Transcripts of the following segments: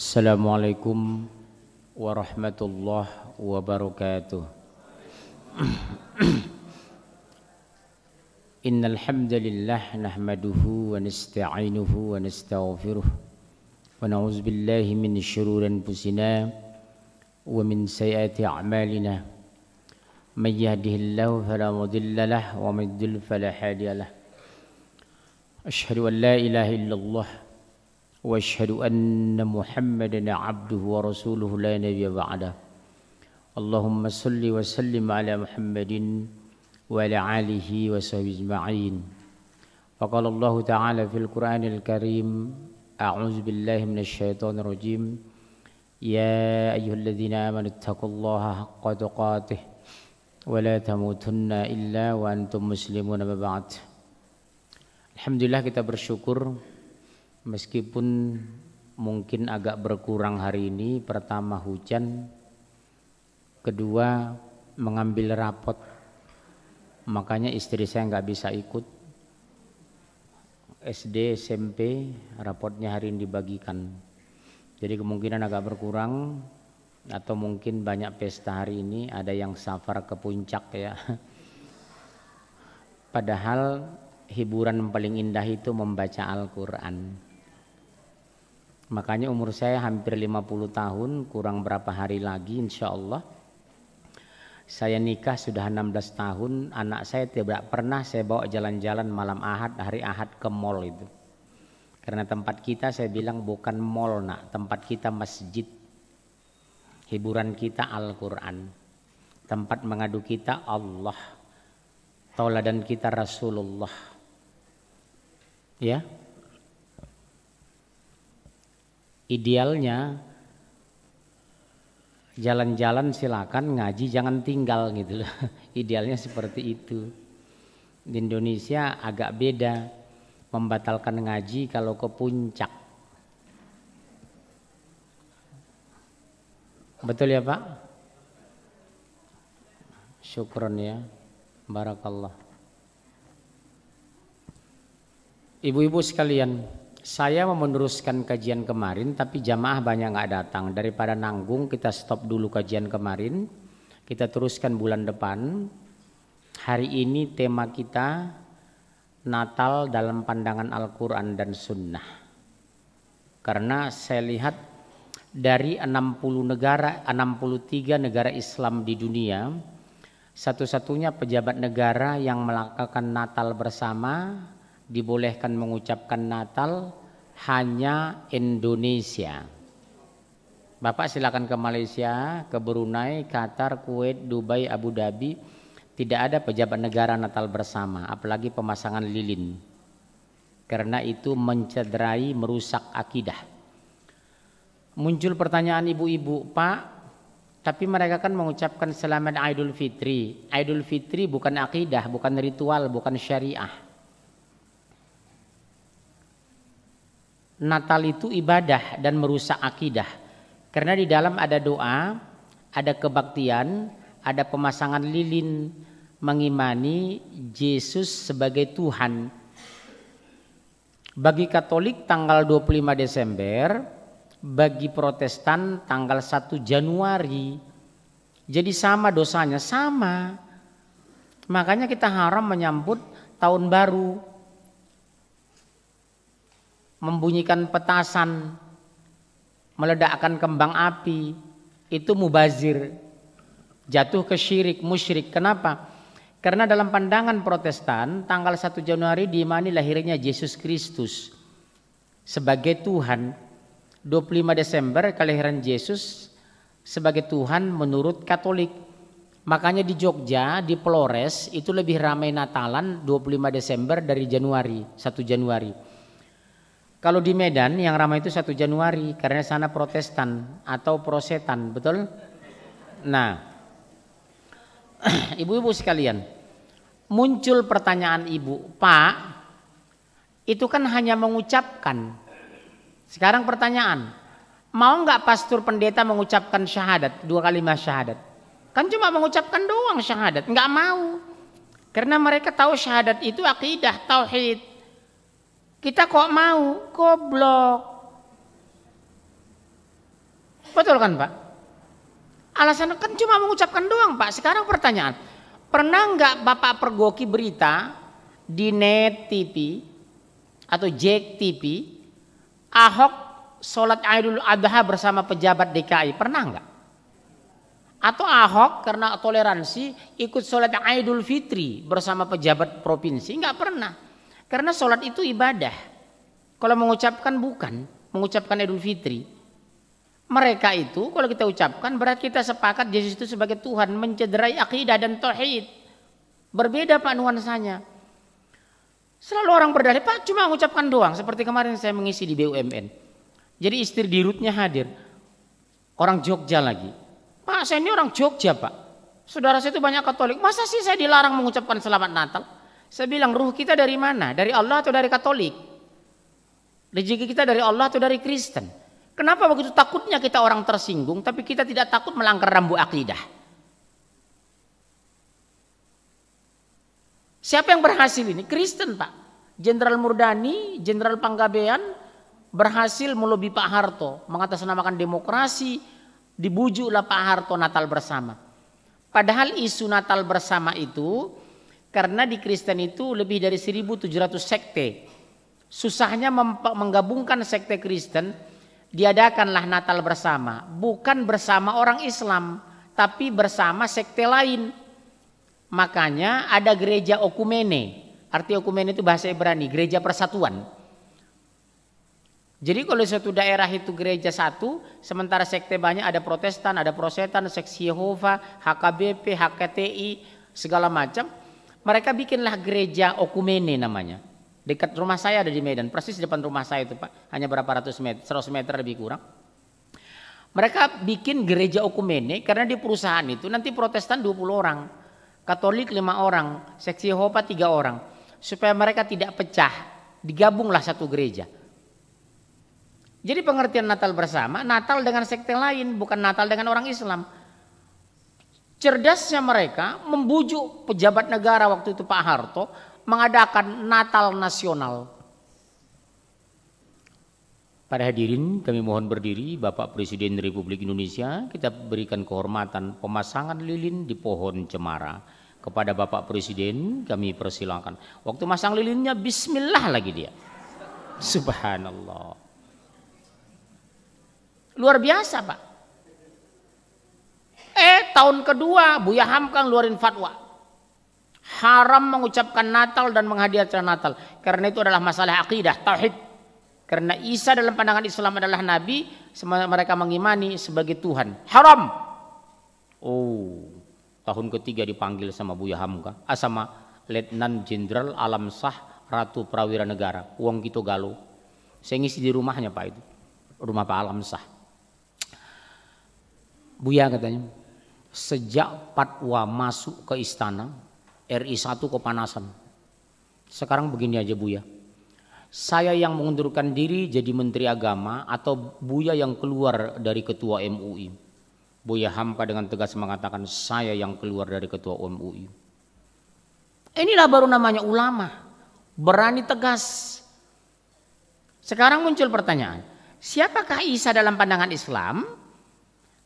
Assalamualaikum warahmatullahi wabarakatuh. Innal hamdalillah nahmaduhu wa nasta'inuhu wa nastaghfiruh wa na'udzu billahi min shururi anfusina wa min sayyiati a'malina. Man yahdihillahu fala mudilla lahu wa man yudlil fala hadiya lahu. Ashhadu an la ilaha illallah واشهد ان محمدا عبده ورسوله لا نبي بعده اللهم صل وسلم على محمد وعلى اله وصحبه اجمعين وقال الله تعالى في القران الكريم اعوذ بالله من الشيطان الرجيم يا ايها الذين امنوا اتقوا الله حق تقاته ولا تموتن الا وانتم مسلمون بعد الحمد لله kita bersyukur meskipun mungkin agak berkurang hari ini pertama hujan kedua mengambil rapot makanya istri saya nggak bisa ikut SD SMP rapotnya hari ini dibagikan jadi kemungkinan agak berkurang atau mungkin banyak pesta hari ini ada yang safar ke puncak ya padahal hiburan paling indah itu membaca Al-Quran Makanya umur saya hampir 50 tahun, kurang berapa hari lagi insya Allah. Saya nikah sudah 16 tahun, anak saya tidak pernah saya bawa jalan-jalan malam ahad, hari ahad ke mall itu. Karena tempat kita saya bilang bukan mall nak, tempat kita masjid. Hiburan kita Al-Quran. Tempat mengadu kita Allah. Tauladan kita Rasulullah. Ya, idealnya jalan-jalan silakan ngaji jangan tinggal gitu loh. Idealnya seperti itu. Di Indonesia agak beda membatalkan ngaji kalau ke puncak. Betul ya Pak? Syukron ya. Barakallah. Ibu-ibu sekalian, saya mau meneruskan kajian kemarin tapi jamaah banyak nggak datang. Daripada nanggung kita stop dulu kajian kemarin. Kita teruskan bulan depan. Hari ini tema kita Natal dalam pandangan Al-Quran dan Sunnah. Karena saya lihat dari 60 negara, 63 negara Islam di dunia, satu-satunya pejabat negara yang melakukan Natal bersama dibolehkan mengucapkan Natal hanya Indonesia. Bapak silakan ke Malaysia, ke Brunei, Qatar, Kuwait, Dubai, Abu Dhabi. Tidak ada pejabat negara Natal bersama, apalagi pemasangan lilin. Karena itu mencederai, merusak akidah. Muncul pertanyaan ibu-ibu, Pak, tapi mereka kan mengucapkan selamat Idul Fitri. Idul Fitri bukan akidah, bukan ritual, bukan syariah. Natal itu ibadah dan merusak akidah. Karena di dalam ada doa, ada kebaktian, ada pemasangan lilin mengimani Yesus sebagai Tuhan. Bagi Katolik tanggal 25 Desember, bagi Protestan tanggal 1 Januari. Jadi sama dosanya, sama. Makanya kita haram menyambut tahun baru membunyikan petasan, meledakkan kembang api, itu mubazir. Jatuh ke syirik, musyrik. Kenapa? Karena dalam pandangan protestan, tanggal 1 Januari diimani lahirnya Yesus Kristus sebagai Tuhan. 25 Desember kelahiran Yesus sebagai Tuhan menurut Katolik. Makanya di Jogja, di Flores itu lebih ramai Natalan 25 Desember dari Januari, 1 Januari. Kalau di Medan yang ramai itu satu Januari karena sana Protestan atau Prosetan, betul? Nah, ibu-ibu sekalian, muncul pertanyaan ibu, Pak, itu kan hanya mengucapkan. Sekarang pertanyaan, mau nggak pastor pendeta mengucapkan syahadat, dua kalimat syahadat? Kan cuma mengucapkan doang syahadat, nggak mau. Karena mereka tahu syahadat itu akidah, tauhid, kita kok mau goblok. Betul kan Pak? Alasan kan cuma mengucapkan doang Pak. Sekarang pertanyaan, pernah nggak Bapak pergoki berita di net TV atau Jack TV Ahok sholat Idul Adha bersama pejabat DKI pernah nggak? Atau Ahok karena toleransi ikut sholat Idul Fitri bersama pejabat provinsi nggak pernah. Karena sholat itu ibadah. Kalau mengucapkan bukan, mengucapkan Idul Fitri. Mereka itu kalau kita ucapkan berarti kita sepakat Yesus itu sebagai Tuhan mencederai akidah dan tauhid. Berbeda Pak nuansanya. Selalu orang berdalih, Pak cuma mengucapkan doang. Seperti kemarin saya mengisi di BUMN. Jadi istri dirutnya hadir. Orang Jogja lagi. Pak saya ini orang Jogja Pak. Saudara saya itu banyak katolik. Masa sih saya dilarang mengucapkan selamat Natal? Saya bilang ruh kita dari mana? Dari Allah atau dari Katolik? Rezeki kita dari Allah atau dari Kristen? Kenapa begitu takutnya kita orang tersinggung tapi kita tidak takut melanggar rambu akidah? Siapa yang berhasil ini? Kristen pak. Jenderal Murdani, Jenderal Panggabean berhasil melobi Pak Harto mengatasnamakan demokrasi, dibujuklah Pak Harto Natal bersama. Padahal isu Natal bersama itu karena di Kristen itu lebih dari 1700 sekte. Susahnya menggabungkan sekte Kristen, diadakanlah Natal bersama. Bukan bersama orang Islam, tapi bersama sekte lain. Makanya ada gereja okumene. Arti okumene itu bahasa Ibrani, gereja persatuan. Jadi kalau suatu daerah itu gereja satu, sementara sekte banyak ada protestan, ada prosetan, Seksi Yehova, HKBP, HKTI, segala macam mereka bikinlah gereja Okumene namanya. Dekat rumah saya ada di Medan, persis di depan rumah saya itu Pak. Hanya berapa ratus meter, seratus meter lebih kurang. Mereka bikin gereja Okumene karena di perusahaan itu nanti protestan 20 orang. Katolik 5 orang, seksi Hopa 3 orang. Supaya mereka tidak pecah, digabunglah satu gereja. Jadi pengertian Natal bersama, Natal dengan sekte lain, bukan Natal dengan orang Islam. Cerdasnya mereka membujuk pejabat negara waktu itu Pak Harto mengadakan Natal Nasional. Para hadirin kami mohon berdiri Bapak Presiden Republik Indonesia kita berikan kehormatan pemasangan lilin di pohon cemara. Kepada Bapak Presiden kami persilakan. Waktu masang lilinnya bismillah lagi dia. Subhanallah. Luar biasa Pak. Eh tahun kedua Buya Hamka ngeluarin fatwa. Haram mengucapkan Natal dan menghadiahkan Natal. Karena itu adalah masalah akidah, tauhid. Karena Isa dalam pandangan Islam adalah Nabi, mereka mengimani sebagai Tuhan. Haram. Oh, tahun ketiga dipanggil sama Buya Hamka, ah, sama Letnan Jenderal Alam Sah Ratu Prawira Negara, uang gitu galau. Saya ngisi di rumahnya Pak itu, rumah Pak Alam Sah. Buya katanya, sejak patwa masuk ke istana RI 1 kepanasan. Sekarang begini aja Buya. Saya yang mengundurkan diri jadi menteri agama atau Buya yang keluar dari ketua MUI. Buya Hamka dengan tegas mengatakan saya yang keluar dari ketua MUI. Inilah baru namanya ulama. Berani tegas. Sekarang muncul pertanyaan, siapakah Isa dalam pandangan Islam?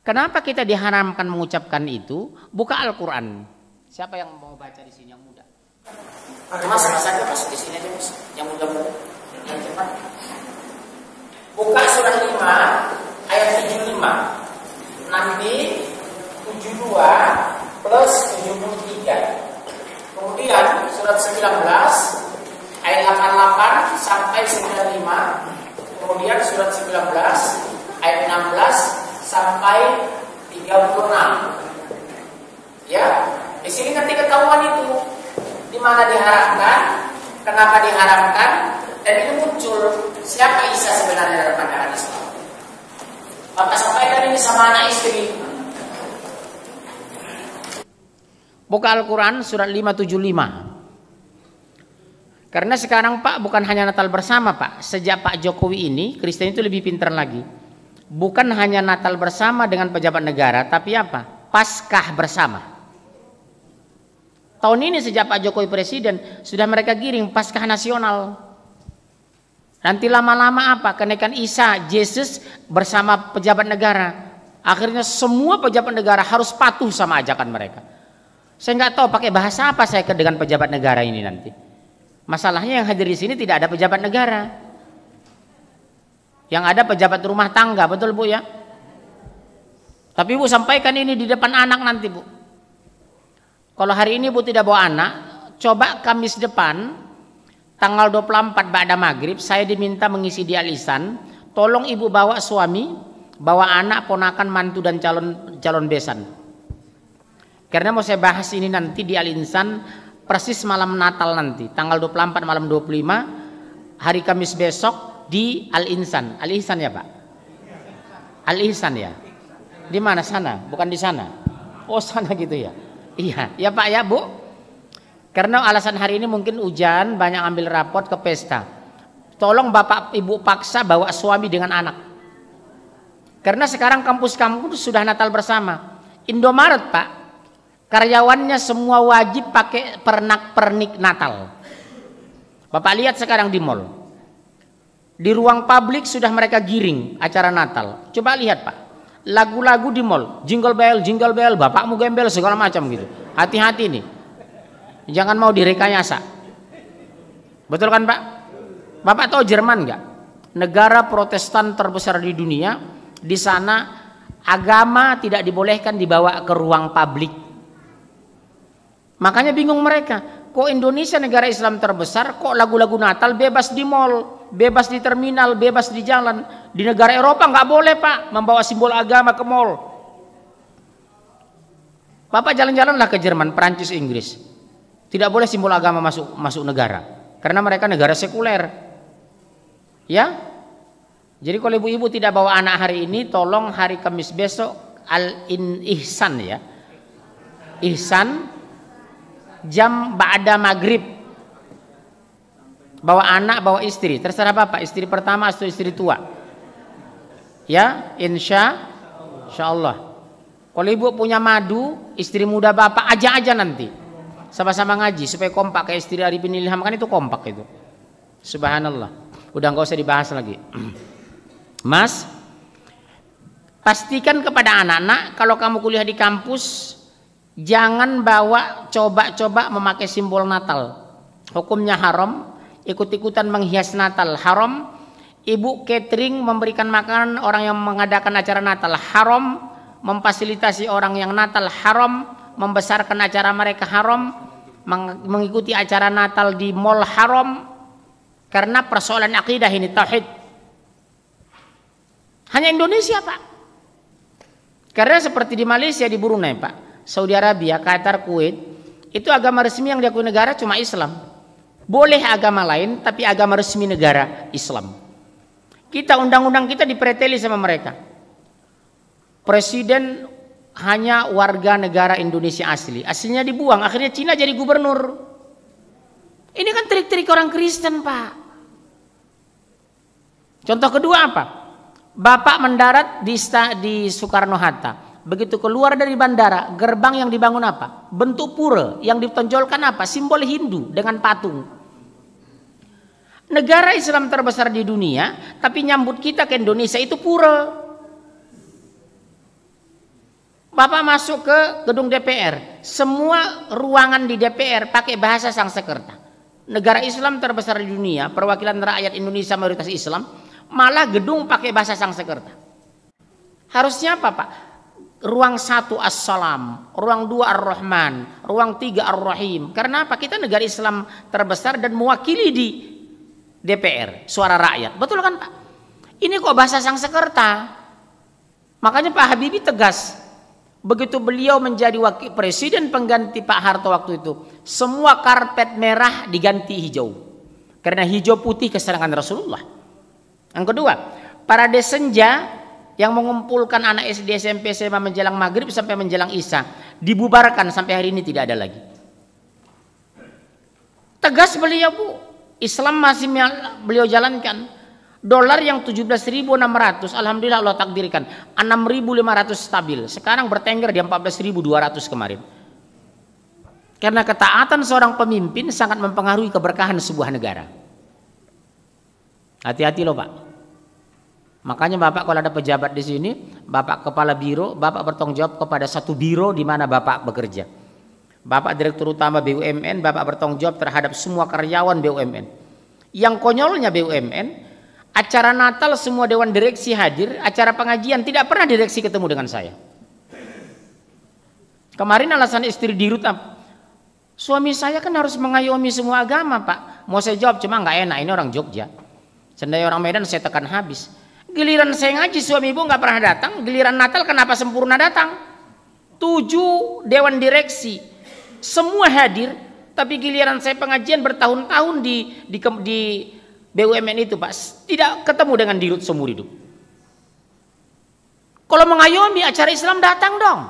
Kenapa kita diharamkan mengucapkan itu? Buka Al-Quran. Siapa yang mau baca di sini yang muda? Masuk saja mas di sini aja mas. Yang muda. Yang cepat. Buka surat 5 ayat 75. Nanti 72 plus 73. Kemudian surat 19 ayat 88 sampai 95. Kemudian surat 19 ayat 16 sampai 36. Ya, di sini nanti ketahuan itu di mana diharapkan, kenapa diharapkan, dan itu muncul siapa Isa sebenarnya dalam pandangan Islam. Maka sampaikan ini sama anak istri. Buka Al-Quran surat 575. Karena sekarang Pak bukan hanya Natal bersama Pak. Sejak Pak Jokowi ini Kristen itu lebih pintar lagi bukan hanya Natal bersama dengan pejabat negara, tapi apa? Paskah bersama. Tahun ini sejak Pak Jokowi presiden sudah mereka giring Paskah nasional. Nanti lama-lama apa? Kenaikan Isa, Yesus bersama pejabat negara. Akhirnya semua pejabat negara harus patuh sama ajakan mereka. Saya nggak tahu pakai bahasa apa saya ke dengan pejabat negara ini nanti. Masalahnya yang hadir di sini tidak ada pejabat negara. Yang ada pejabat rumah tangga, betul Bu ya? Tapi Bu sampaikan ini di depan anak nanti Bu. Kalau hari ini Bu tidak bawa anak, coba Kamis depan tanggal 24 Ba'da Maghrib saya diminta mengisi di alisan, tolong Ibu bawa suami, bawa anak, ponakan, mantu dan calon calon besan. Karena mau saya bahas ini nanti di alisan, persis malam Natal nanti, tanggal 24 malam 25 hari Kamis besok di Al-Insan. al insan ya, Pak? al insan ya. Di mana sana? Bukan di sana. Oh, sana gitu ya. Iya, ya Pak ya, Bu. Karena alasan hari ini mungkin hujan, banyak ambil rapot ke pesta. Tolong Bapak Ibu paksa bawa suami dengan anak. Karena sekarang kampus-kampus sudah Natal bersama. Indomaret, Pak. Karyawannya semua wajib pakai pernak-pernik Natal. Bapak lihat sekarang di mall di ruang publik sudah mereka giring acara Natal. Coba lihat Pak, lagu-lagu di mall, jingle bell, jingle bell, bapakmu gembel segala macam gitu. Hati-hati nih. Jangan mau direkayasa. Betul kan, Pak? Bapak tahu Jerman nggak? Negara Protestan terbesar di dunia. Di sana agama tidak dibolehkan dibawa ke ruang publik. Makanya bingung mereka. Kok Indonesia negara Islam terbesar, kok lagu-lagu Natal bebas di mall? bebas di terminal, bebas di jalan. Di negara Eropa nggak boleh pak membawa simbol agama ke mall. Bapak jalan-jalanlah ke Jerman, Perancis, Inggris. Tidak boleh simbol agama masuk masuk negara karena mereka negara sekuler. Ya, jadi kalau ibu-ibu tidak bawa anak hari ini, tolong hari Kamis besok al in ihsan ya. Ihsan jam ba'da maghrib bawa anak, bawa istri. Terserah Bapak, istri pertama atau istri tua. Ya, insya, insya Allah. Kalau ibu punya madu, istri muda Bapak aja aja nanti. Sama-sama ngaji supaya kompak kayak istri bin Ilham kan itu kompak itu. Subhanallah. Udah nggak usah dibahas lagi. Mas, pastikan kepada anak-anak kalau kamu kuliah di kampus jangan bawa coba-coba memakai simbol Natal. Hukumnya haram, ikut-ikutan menghias Natal haram, ibu catering memberikan makanan orang yang mengadakan acara Natal haram, memfasilitasi orang yang Natal haram, membesarkan acara mereka haram, mengikuti acara Natal di mall haram karena persoalan akidah ini tauhid. Hanya Indonesia, Pak. Karena seperti di Malaysia, di Brunei, Pak, Saudi Arabia, Qatar, Kuwait, itu agama resmi yang diakui negara cuma Islam. Boleh agama lain, tapi agama resmi negara Islam. Kita undang-undang kita dipreteli sama mereka. Presiden hanya warga negara Indonesia asli. Aslinya dibuang, akhirnya Cina jadi gubernur. Ini kan trik-trik orang Kristen, Pak. Contoh kedua apa? Bapak mendarat di, di Soekarno-Hatta. Begitu keluar dari bandara, gerbang yang dibangun apa? Bentuk pura yang ditonjolkan apa? Simbol Hindu dengan patung. Negara Islam terbesar di dunia, tapi nyambut kita ke Indonesia itu pura. Bapak masuk ke gedung DPR, semua ruangan di DPR pakai bahasa Sang Sekerta Negara Islam terbesar di dunia, perwakilan rakyat Indonesia mayoritas Islam, malah gedung pakai bahasa Sang Sekerta Harusnya apa Pak? ruang satu as-salam, ruang dua ar-rahman, ruang tiga ar-rahim. Karena apa? Kita negara Islam terbesar dan mewakili di DPR, suara rakyat. Betul kan Pak? Ini kok bahasa sang sekerta. Makanya Pak Habibie tegas. Begitu beliau menjadi wakil presiden pengganti Pak Harto waktu itu, semua karpet merah diganti hijau. Karena hijau putih keserangan Rasulullah. Yang kedua, para desenja yang mengumpulkan anak SD, SMP, SMA menjelang maghrib sampai menjelang isya dibubarkan sampai hari ini tidak ada lagi. Tegas beliau bu, Islam masih beliau jalankan. Dolar yang 17.600, alhamdulillah Allah takdirkan 6.500 stabil. Sekarang bertengger di 14.200 kemarin. Karena ketaatan seorang pemimpin sangat mempengaruhi keberkahan sebuah negara. Hati-hati loh Pak. Makanya Bapak kalau ada pejabat di sini, Bapak kepala biro, Bapak bertanggung jawab kepada satu biro di mana Bapak bekerja. Bapak Direktur Utama BUMN, Bapak bertanggung jawab terhadap semua karyawan BUMN. Yang konyolnya BUMN, acara Natal semua dewan direksi hadir, acara pengajian tidak pernah direksi ketemu dengan saya. Kemarin alasan istri di dirut Suami saya kan harus mengayomi semua agama, Pak. Mau saya jawab cuma nggak enak ini orang Jogja. Sendai orang Medan saya tekan habis. Giliran saya ngaji suami ibu nggak pernah datang, giliran Natal kenapa sempurna datang? Tujuh dewan direksi semua hadir, tapi giliran saya pengajian bertahun-tahun di, di di BUMN itu pak tidak ketemu dengan dirut seumur hidup. Kalau mengayomi acara Islam datang dong.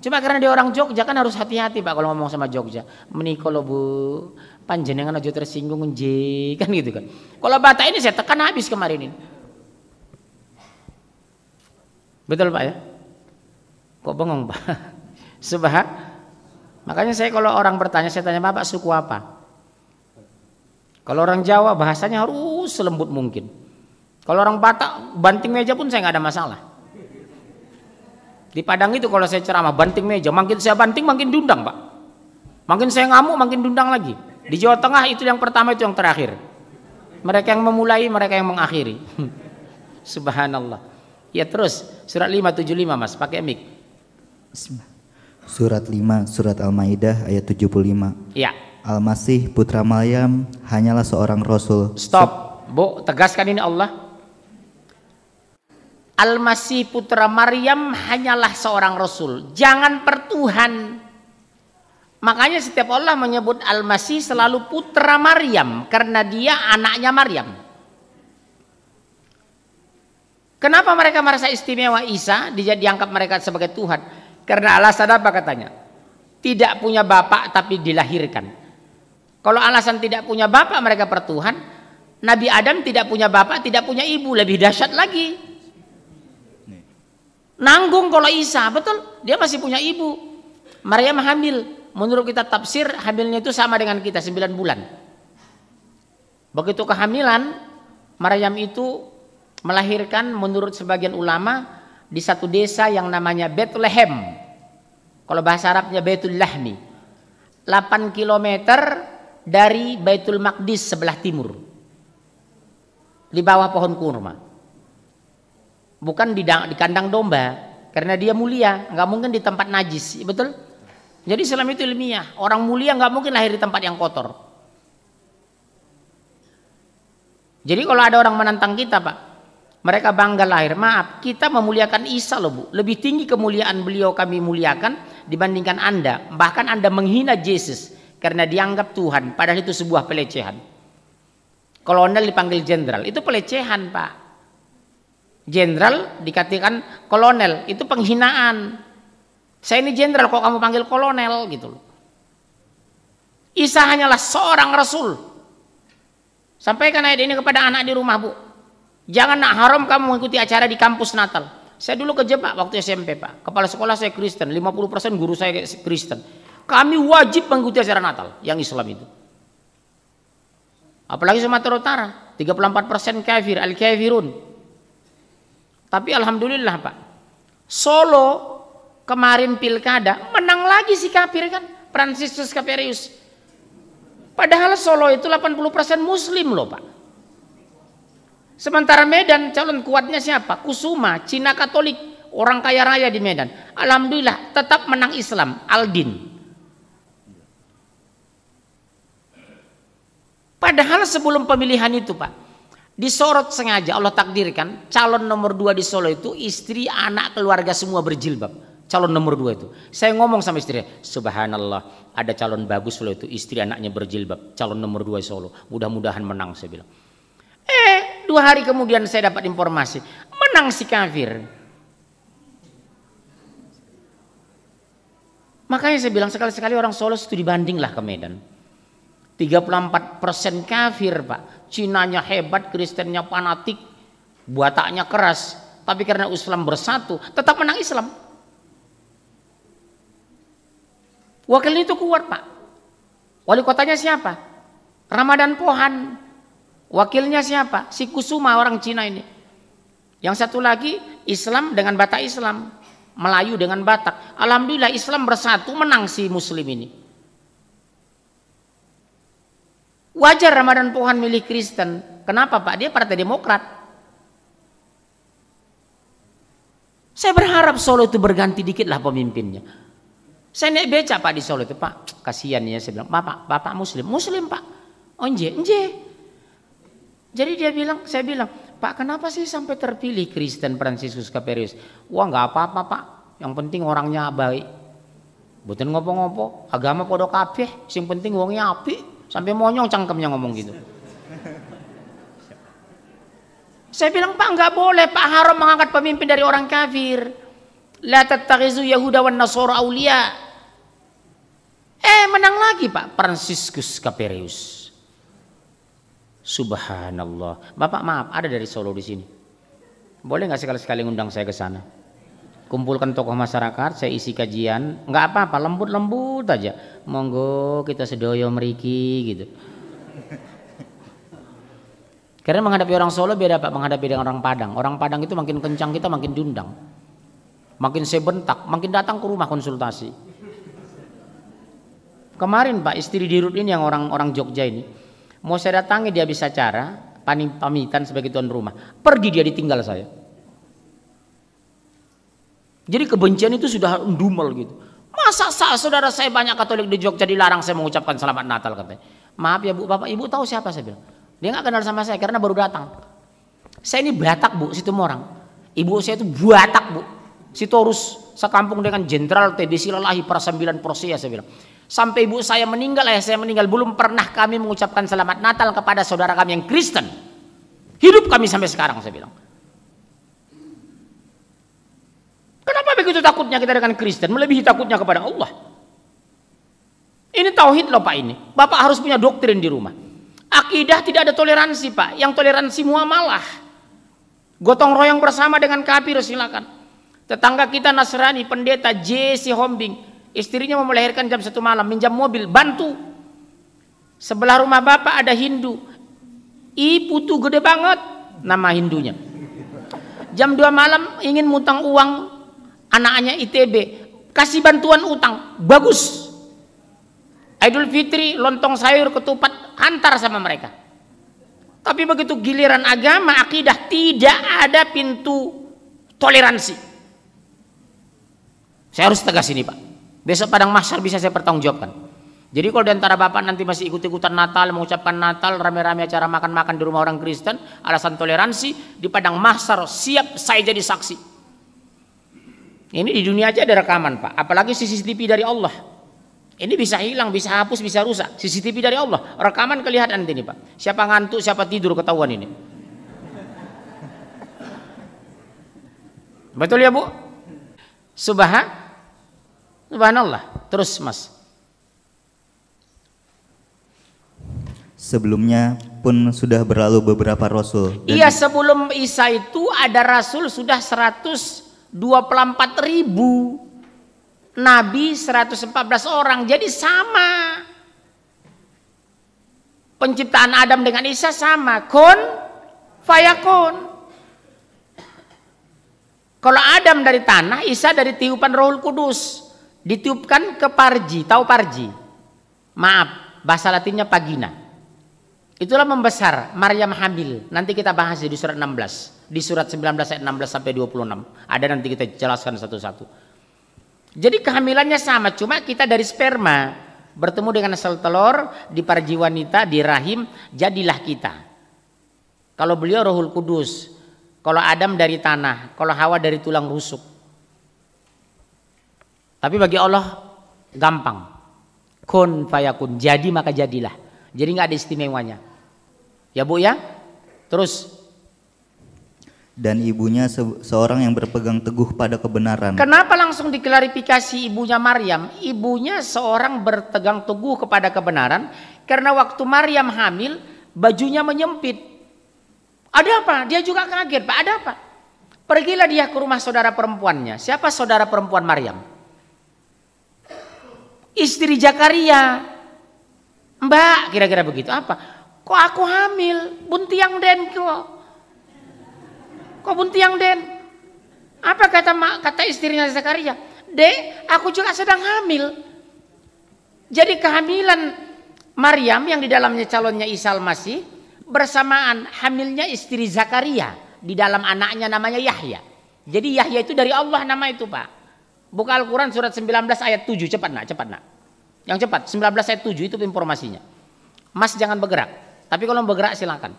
Cuma karena dia orang Jogja kan harus hati-hati pak kalau ngomong sama Jogja. Menikolo bu, panjenengan aja tersinggung nje kan gitu kan. Kalau bata ini saya tekan habis kemarin ini. Betul Pak ya? Kok bengong Pak? Subhan. Makanya saya kalau orang bertanya, saya tanya Bapak suku apa? Kalau orang Jawa bahasanya harus selembut mungkin. Kalau orang Batak banting meja pun saya nggak ada masalah. Di Padang itu kalau saya ceramah banting meja, makin saya banting makin dundang Pak. Makin saya ngamuk makin dundang lagi. Di Jawa Tengah itu yang pertama itu yang terakhir. Mereka yang memulai, mereka yang mengakhiri. Subhanallah. Ya terus, surat 575 Mas, pakai mic. Surat 5, surat Al-Maidah ayat 75. Ya. Al-Masih putra Maryam hanyalah seorang rasul. Stop. Bu, tegaskan ini Allah. Al-Masih putra Maryam hanyalah seorang rasul. Jangan pertuhan. Makanya setiap Allah menyebut Al-Masih selalu putra Maryam karena dia anaknya Maryam. Kenapa mereka merasa istimewa Isa dianggap mereka sebagai Tuhan? Karena alasan apa katanya? Tidak punya bapak tapi dilahirkan. Kalau alasan tidak punya bapak mereka pertuhan, Nabi Adam tidak punya bapak, tidak punya ibu, lebih dahsyat lagi. Nanggung kalau Isa, betul? Dia masih punya ibu. Maria hamil. Menurut kita tafsir, hamilnya itu sama dengan kita, 9 bulan. Begitu kehamilan, Maryam itu melahirkan menurut sebagian ulama di satu desa yang namanya Bethlehem. Kalau bahasa Arabnya Baitul Lahmi. 8 km dari Baitul Maqdis sebelah timur. Di bawah pohon kurma. Bukan di, di kandang domba. Karena dia mulia, nggak mungkin di tempat najis, iya betul? Jadi Islam itu ilmiah. Orang mulia nggak mungkin lahir di tempat yang kotor. Jadi kalau ada orang menantang kita, Pak, mereka bangga lahir. Maaf, kita memuliakan Isa loh Bu. Lebih tinggi kemuliaan beliau kami muliakan dibandingkan Anda. Bahkan Anda menghina Yesus karena dianggap Tuhan. Padahal itu sebuah pelecehan. Kolonel dipanggil jenderal. Itu pelecehan Pak. Jenderal dikatakan kolonel. Itu penghinaan. Saya ini jenderal kok kamu panggil kolonel gitu loh. Isa hanyalah seorang rasul. Sampaikan ayat ini kepada anak di rumah, Bu. Jangan nak haram kamu mengikuti acara di kampus Natal. Saya dulu kejebak waktu SMP Pak. Kepala sekolah saya Kristen, 50% guru saya Kristen. Kami wajib mengikuti acara Natal yang Islam itu. Apalagi Sumatera Utara, 34% kafir, al-kafirun. Tapi alhamdulillah Pak. Solo kemarin pilkada menang lagi si kafir kan, Franciscus Caperius. Padahal Solo itu 80% muslim loh Pak. Sementara Medan calon kuatnya siapa? Kusuma, Cina Katolik, orang kaya raya di Medan. Alhamdulillah tetap menang Islam, Aldin. Padahal sebelum pemilihan itu Pak, disorot sengaja Allah takdirkan calon nomor dua di Solo itu istri anak keluarga semua berjilbab calon nomor dua itu. Saya ngomong sama istri, subhanallah ada calon bagus loh itu istri anaknya berjilbab, calon nomor dua Solo. Mudah-mudahan menang saya bilang. Eh dua hari kemudian saya dapat informasi, menang si kafir. Makanya saya bilang sekali-sekali orang Solo itu dibandinglah ke Medan. 34 kafir pak. Cinanya hebat, Kristennya fanatik, buataknya keras. Tapi karena Islam bersatu, tetap menang Islam. Wakilnya itu kuat pak. Wali kotanya siapa? Ramadan Pohan. Wakilnya siapa? Si Kusuma orang Cina ini. Yang satu lagi Islam dengan Batak Islam, Melayu dengan Batak. Alhamdulillah Islam bersatu menang si Muslim ini. Wajar Ramadan Pohan milih Kristen. Kenapa Pak? Dia partai Demokrat. Saya berharap Solo itu berganti dikit lah pemimpinnya. Saya naik beca Pak di Solo itu Pak. Kasihan ya saya bilang, Bapak, Bapak Muslim. Muslim Pak. Onje, oh, onje. Jadi dia bilang, saya bilang, Pak kenapa sih sampai terpilih Kristen Franciscus Caperius? Wah nggak apa-apa Pak, yang penting orangnya baik. Bukan ngopo-ngopo, agama podo kabeh, sing penting uangnya api, sampai monyong cangkemnya ngomong gitu. Saya bilang Pak nggak boleh Pak haram mengangkat pemimpin dari orang kafir. La tattakizu Yahuda wan Nasara aulia. Eh menang lagi Pak Franciscus Caperius. Subhanallah. Bapak maaf, ada dari Solo di sini. Boleh nggak sekali-sekali ngundang saya ke sana? Kumpulkan tokoh masyarakat, saya isi kajian. Nggak apa-apa, lembut-lembut aja. Monggo kita sedoyo meriki gitu. Karena menghadapi orang Solo beda Pak menghadapi dengan orang Padang. Orang Padang itu makin kencang kita makin dundang. Makin saya bentak, makin datang ke rumah konsultasi. Kemarin Pak istri dirut ini yang orang-orang Jogja ini Mau saya datangi dia bisa cara, panik pamitan sebagai tuan rumah. Pergi dia ditinggal saya. Jadi kebencian itu sudah dumel gitu. Masa saya, saudara saya banyak Katolik di Jogja dilarang saya mengucapkan selamat Natal katanya. Maaf ya bu, bapak ibu tahu siapa saya bilang. Dia nggak kenal sama saya karena baru datang. Saya ini Batak bu, situ orang. Ibu saya itu Batak bu. situ harus sekampung dengan Jenderal Teddy Silalahi proses Prosia saya bilang. Sampai ibu saya meninggal, ayah saya meninggal, belum pernah kami mengucapkan selamat Natal kepada saudara kami yang Kristen. Hidup kami sampai sekarang, saya bilang. Kenapa begitu takutnya kita dengan Kristen? Melebihi takutnya kepada Allah. Ini tauhid loh Pak ini. Bapak harus punya doktrin di rumah. Akidah tidak ada toleransi Pak. Yang toleransi semua malah Gotong royong bersama dengan kafir silakan. Tetangga kita Nasrani, pendeta J.C. Hombing Istrinya mau melahirkan jam satu malam, minjam mobil, bantu. Sebelah rumah bapak ada Hindu. I putu gede banget nama Hindunya. Jam dua malam ingin mutang uang anaknya ITB. Kasih bantuan utang, bagus. Idul Fitri, lontong sayur, ketupat, antar sama mereka. Tapi begitu giliran agama, akidah, tidak ada pintu toleransi. Saya harus tegas ini Pak. Besok padang mahsyar bisa saya pertanggungjawabkan. Jadi kalau diantara bapak nanti masih ikut-ikutan Natal, mengucapkan Natal, rame-rame acara makan-makan di rumah orang Kristen, alasan toleransi, di padang mahsyar siap saya jadi saksi. Ini di dunia aja ada rekaman pak, apalagi CCTV dari Allah. Ini bisa hilang, bisa hapus, bisa rusak. CCTV dari Allah, rekaman kelihatan nanti nih pak. Siapa ngantuk, siapa tidur ketahuan ini. Betul ya bu? Subhan Subhanallah. Terus Mas. Sebelumnya pun sudah berlalu beberapa rasul. Iya sebelum Isa itu ada rasul sudah 124 ribu. Nabi 114 orang. Jadi sama. Penciptaan Adam dengan Isa sama. Kun fayakun. Kalau Adam dari tanah, Isa dari tiupan Rohul Kudus ditiupkan ke parji, tahu parji? Maaf, bahasa latinnya pagina. Itulah membesar Maryam hamil. Nanti kita bahas di surat 16, di surat 19 ayat 16 sampai 26. Ada nanti kita jelaskan satu-satu. Jadi kehamilannya sama, cuma kita dari sperma bertemu dengan sel telur di parji wanita di rahim jadilah kita. Kalau beliau Rohul Kudus, kalau Adam dari tanah, kalau Hawa dari tulang rusuk. Tapi bagi Allah gampang. Kun fayakun. Jadi maka jadilah. Jadi nggak ada istimewanya. Ya Bu ya? Terus dan ibunya se seorang yang berpegang teguh pada kebenaran. Kenapa langsung diklarifikasi ibunya Maryam? Ibunya seorang bertegang teguh kepada kebenaran karena waktu Maryam hamil bajunya menyempit. Ada apa? Dia juga kaget, Pak. Ada apa? Pergilah dia ke rumah saudara perempuannya. Siapa saudara perempuan Maryam? istri Zakaria. Mbak, kira-kira begitu. Apa? Kok aku hamil? Buntiang den kok. Kok buntiang den? Apa kata kata istrinya Zakaria? Dek, aku juga sedang hamil. Jadi kehamilan Maryam yang di dalamnya calonnya Isa Al-Masih bersamaan hamilnya istri Zakaria di dalam anaknya namanya Yahya. Jadi Yahya itu dari Allah nama itu, Pak. Buka Al-Quran surat 19 ayat 7. Cepat nak, cepat nak. Yang cepat, 19 ayat 7 itu informasinya. Mas jangan bergerak. Tapi kalau bergerak silakan.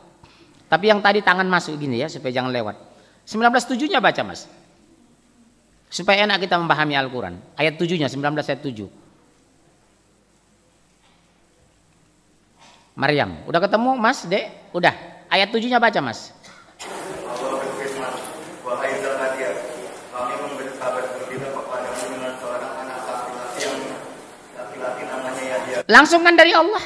Tapi yang tadi tangan masuk gini ya, supaya jangan lewat. 19 7-nya baca mas. Supaya enak kita memahami Al-Quran. Ayat 7-nya, 19 ayat 7. Maryam, udah ketemu mas, dek? Udah. Ayat 7-nya baca mas. langsungkan dari Allah.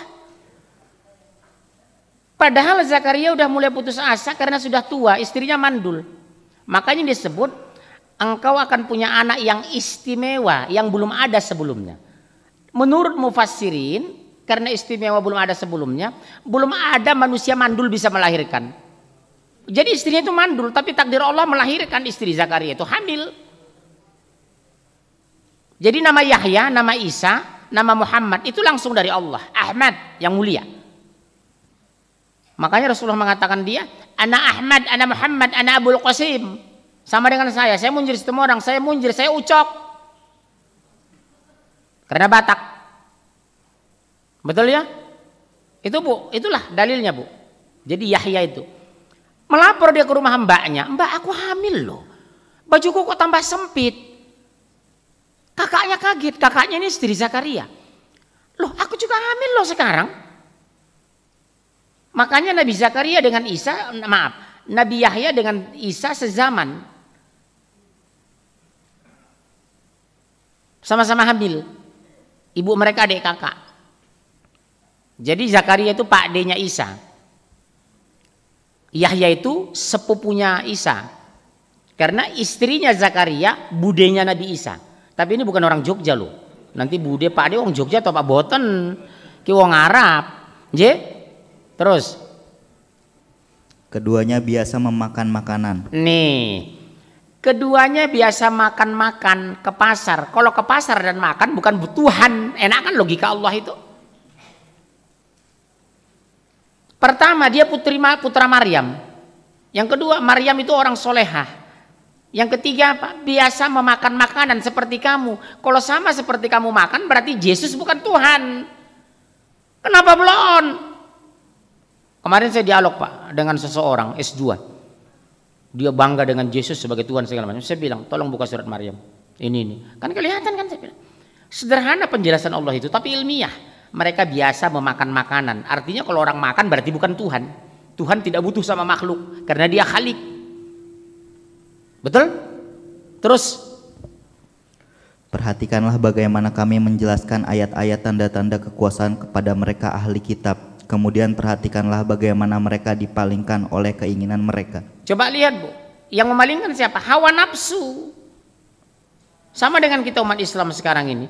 Padahal Zakaria udah mulai putus asa karena sudah tua, istrinya mandul. Makanya disebut engkau akan punya anak yang istimewa yang belum ada sebelumnya. Menurut mufassirin, karena istimewa belum ada sebelumnya, belum ada manusia mandul bisa melahirkan. Jadi istrinya itu mandul, tapi takdir Allah melahirkan istri Zakaria itu hamil. Jadi nama Yahya, nama Isa nama Muhammad itu langsung dari Allah. Ahmad yang mulia. Makanya Rasulullah mengatakan dia, anak Ahmad, anak Muhammad, anak Abul Qasim." Sama dengan saya, saya munjir semua orang, saya munjir, saya ucok. Karena Batak. Betul ya? Itu Bu, itulah dalilnya Bu. Jadi Yahya itu melapor dia ke rumah mbaknya, "Mbak, aku hamil loh. Bajuku kok tambah sempit." Kakaknya kaget, kakaknya ini istri Zakaria. Loh aku juga hamil loh sekarang. Makanya Nabi Zakaria dengan Isa, maaf, Nabi Yahya dengan Isa sezaman. Sama-sama hamil. Ibu mereka adik kakak. Jadi Zakaria itu pak d Isa. Yahya itu sepupunya Isa. Karena istrinya Zakaria budenya Nabi Isa. Tapi ini bukan orang Jogja loh. Nanti Bude Pak Ade orang Jogja atau Pak Boten. Ki wong Arab. J. Terus. Keduanya biasa memakan makanan. Nih. Keduanya biasa makan-makan ke pasar. Kalau ke pasar dan makan bukan butuhan. Enak kan logika Allah itu? Pertama dia putri putra Maryam. Yang kedua Maryam itu orang solehah. Yang ketiga apa? Biasa memakan makanan seperti kamu. Kalau sama seperti kamu makan berarti Yesus bukan Tuhan. Kenapa belum? Kemarin saya dialog Pak dengan seseorang S2. Dia bangga dengan Yesus sebagai Tuhan segala macam. Saya bilang, tolong buka surat Maryam. Ini ini. Kan kelihatan kan saya bilang. Sederhana penjelasan Allah itu tapi ilmiah. Mereka biasa memakan makanan. Artinya kalau orang makan berarti bukan Tuhan. Tuhan tidak butuh sama makhluk karena dia khalik. Betul? Terus Perhatikanlah bagaimana kami menjelaskan ayat-ayat tanda-tanda kekuasaan kepada mereka ahli kitab. Kemudian perhatikanlah bagaimana mereka dipalingkan oleh keinginan mereka. Coba lihat Bu, yang memalingkan siapa? Hawa nafsu. Sama dengan kita umat Islam sekarang ini.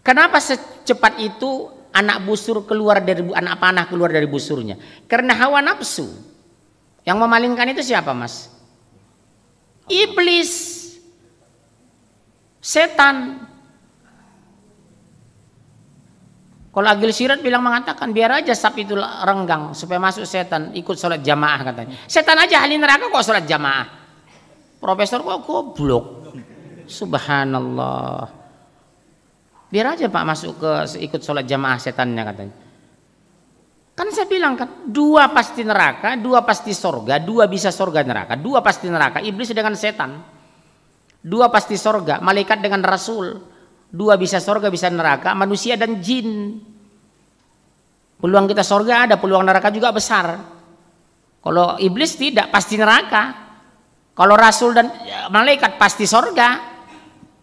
Kenapa secepat itu anak busur keluar dari anak panah keluar dari busurnya? Karena hawa nafsu. Yang memalingkan itu siapa, Mas? Iblis. Setan. Kalau Agil Sirat bilang mengatakan biar aja sapi itu renggang supaya masuk setan ikut sholat jamaah katanya. Setan aja ahli neraka kok sholat jamaah. Profesor kok goblok. Subhanallah. Biar aja Pak masuk ke ikut sholat jamaah setannya katanya. Kan saya bilang kan, dua pasti neraka, dua pasti sorga, dua bisa sorga neraka, dua pasti neraka, iblis dengan setan. Dua pasti sorga, malaikat dengan rasul. Dua bisa sorga, bisa neraka, manusia dan jin. Peluang kita sorga ada, peluang neraka juga besar. Kalau iblis tidak, pasti neraka. Kalau rasul dan ya, malaikat pasti sorga.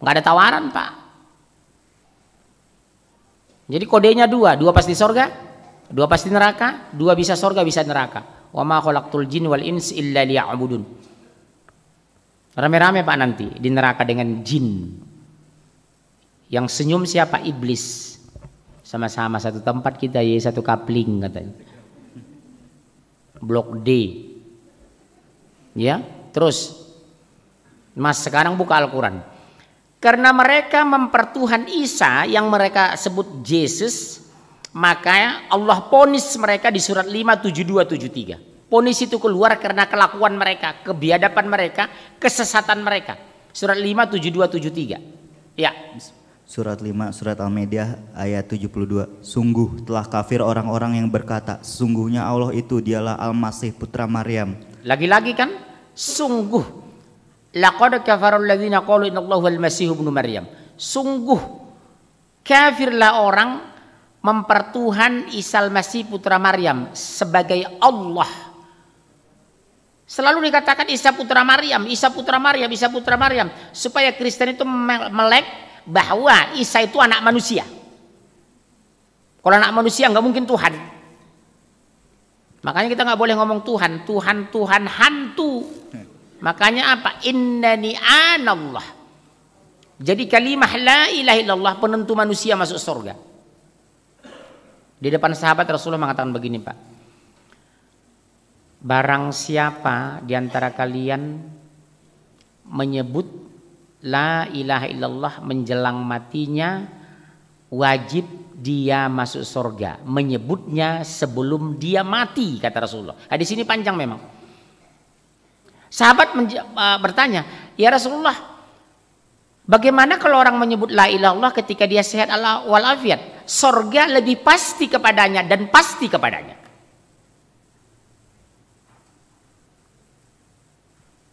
Nggak ada tawaran, Pak. Jadi kodenya dua, dua pasti sorga, Dua pasti neraka, dua bisa sorga, bisa neraka. Wa ma khalaqtul jin wal ins illa liya'budun. Rame-rame Pak nanti di neraka dengan jin. Yang senyum siapa? Iblis. Sama-sama satu tempat kita ya, satu kapling katanya. Blok D. Ya, terus Mas sekarang buka Al-Qur'an. Karena mereka mempertuhan Isa yang mereka sebut Yesus, maka Allah ponis mereka di surat 57273. Ponis itu keluar karena kelakuan mereka, kebiadaban mereka, kesesatan mereka. Surat 57273. Ya. Surat 5 surat Al-Ma'idah ayat 72. Sungguh telah kafir orang-orang yang berkata, sungguhnya Allah itu dialah Al-Masih putra Maryam. Lagi-lagi kan sungguh Laqad kafarul ladzina qalu allah al-masih ibnu Maryam. Sungguh kafirlah orang mempertuhan Isa Masih putra Maryam sebagai Allah. Selalu dikatakan Isa putra Maryam, Isa putra Maryam, Isa putra Maryam supaya Kristen itu melek bahwa Isa itu anak manusia. Kalau anak manusia nggak mungkin Tuhan. Makanya kita nggak boleh ngomong Tuhan, Tuhan, Tuhan, hantu. Makanya apa? Innani anallah. Jadi kalimah la ilaha illallah penentu manusia masuk surga. Di depan sahabat Rasulullah mengatakan begini Pak. Barang siapa di antara kalian menyebut la ilaha illallah menjelang matinya wajib dia masuk surga menyebutnya sebelum dia mati kata Rasulullah hadis nah, ini panjang memang sahabat eh, bertanya ya Rasulullah Bagaimana kalau orang menyebut la ilallah ketika dia sehat Allah walafiat? Sorga lebih pasti kepadanya dan pasti kepadanya.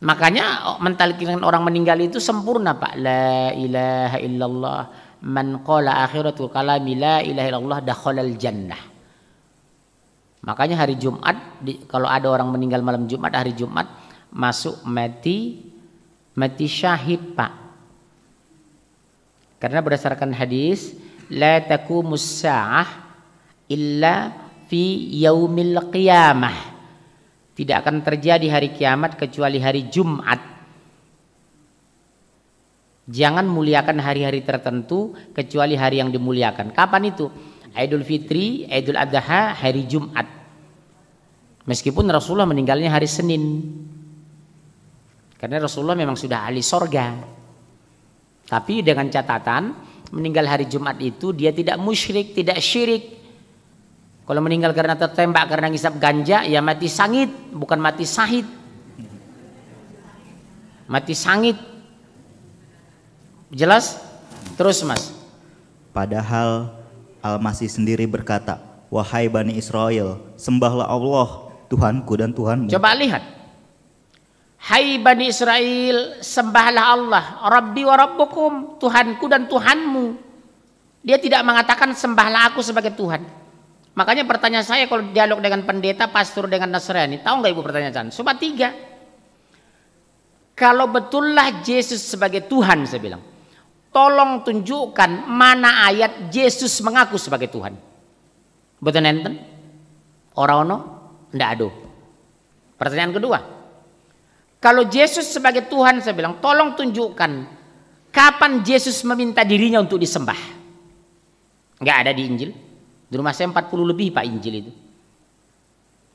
Makanya oh, mentalikan orang meninggal itu sempurna Pak. La ilaha illallah. Man qala akhiratul kalami la ilaha illallah dakhalal jannah. Makanya hari Jumat kalau ada orang meninggal malam Jumat hari Jumat masuk mati mati syahid Pak. Karena berdasarkan hadis, la taqumu sa'ah illa fi yaumil qiyamah. Tidak akan terjadi hari kiamat kecuali hari Jumat. Jangan muliakan hari-hari tertentu kecuali hari yang dimuliakan. Kapan itu? Idul Fitri, Idul Adha, hari Jumat. Meskipun Rasulullah meninggalnya hari Senin. Karena Rasulullah memang sudah ahli sorga. Tapi dengan catatan meninggal hari Jumat itu dia tidak musyrik, tidak syirik. Kalau meninggal karena tertembak karena ngisap ganja ya mati sangit, bukan mati sahid. Mati sangit. Jelas? Terus Mas. Padahal Al-Masih sendiri berkata, "Wahai Bani Israel, sembahlah Allah, Tuhanku dan Tuhanmu." Coba lihat Hai Bani Israel, sembahlah Allah, Rabbi wa Rabbukum, Tuhanku dan Tuhanmu. Dia tidak mengatakan sembahlah aku sebagai Tuhan. Makanya pertanyaan saya kalau dialog dengan pendeta, pastor dengan Nasrani, tahu nggak ibu pertanyaan saya? tiga. Kalau betullah Yesus sebagai Tuhan, saya bilang, tolong tunjukkan mana ayat Yesus mengaku sebagai Tuhan. Betul nenten? Orang orang Ndak ada. Pertanyaan kedua, kalau Yesus sebagai Tuhan saya bilang tolong tunjukkan kapan Yesus meminta dirinya untuk disembah. Enggak ada di Injil. Di rumah saya 40 lebih Pak Injil itu.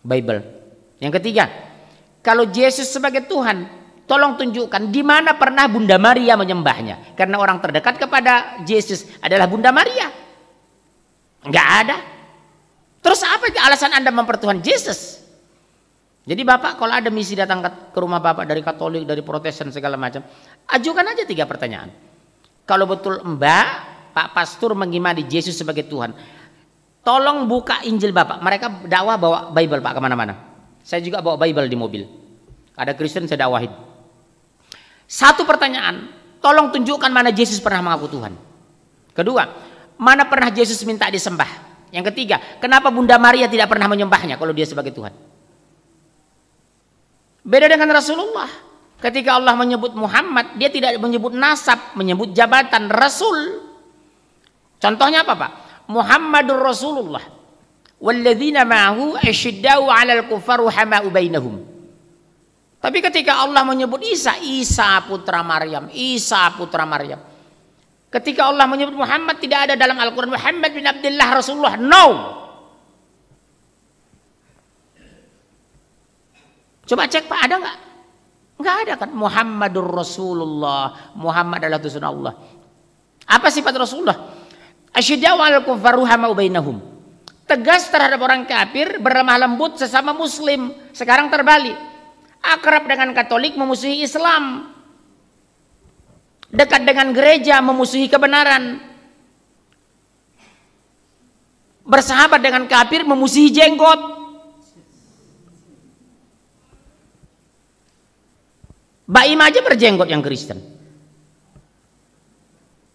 Bible. Yang ketiga, kalau Yesus sebagai Tuhan, tolong tunjukkan di mana pernah Bunda Maria menyembahnya. Karena orang terdekat kepada Yesus adalah Bunda Maria. Enggak ada. Terus apa alasan Anda mempertuhan Yesus? Jadi Bapak kalau ada misi datang ke rumah Bapak dari Katolik, dari Protestan segala macam, ajukan aja tiga pertanyaan. Kalau betul Mbak, Pak Pastor mengimani Yesus sebagai Tuhan, tolong buka Injil Bapak. Mereka dakwah bawa Bible Pak kemana-mana. Saya juga bawa Bible di mobil. Ada Kristen saya dakwahin. Satu pertanyaan, tolong tunjukkan mana Yesus pernah mengaku Tuhan. Kedua, mana pernah Yesus minta disembah? Yang ketiga, kenapa Bunda Maria tidak pernah menyembahnya kalau dia sebagai Tuhan? Beda dengan Rasulullah. Ketika Allah menyebut Muhammad, dia tidak menyebut nasab, menyebut jabatan Rasul. Contohnya apa, Pak? Muhammadur Rasulullah. Walladzina ma'ahu asyiddau 'alal kuffar hamau bainahum. Tapi ketika Allah menyebut Isa, Isa putra Maryam, Isa putra Maryam. Ketika Allah menyebut Muhammad tidak ada dalam Al-Qur'an Muhammad bin Abdullah Rasulullah. No. Coba cek Pak, ada nggak? Nggak ada kan Muhammadur Rasulullah. Muhammad adalah utusan Allah. Apa sifat Rasulullah? Asyidaw al kufaru Tegas terhadap orang kafir, berlemah lembut sesama muslim. Sekarang terbalik. Akrab dengan Katolik memusuhi Islam. Dekat dengan gereja memusuhi kebenaran. Bersahabat dengan kafir memusuhi jenggot. Baim aja berjenggot yang Kristen.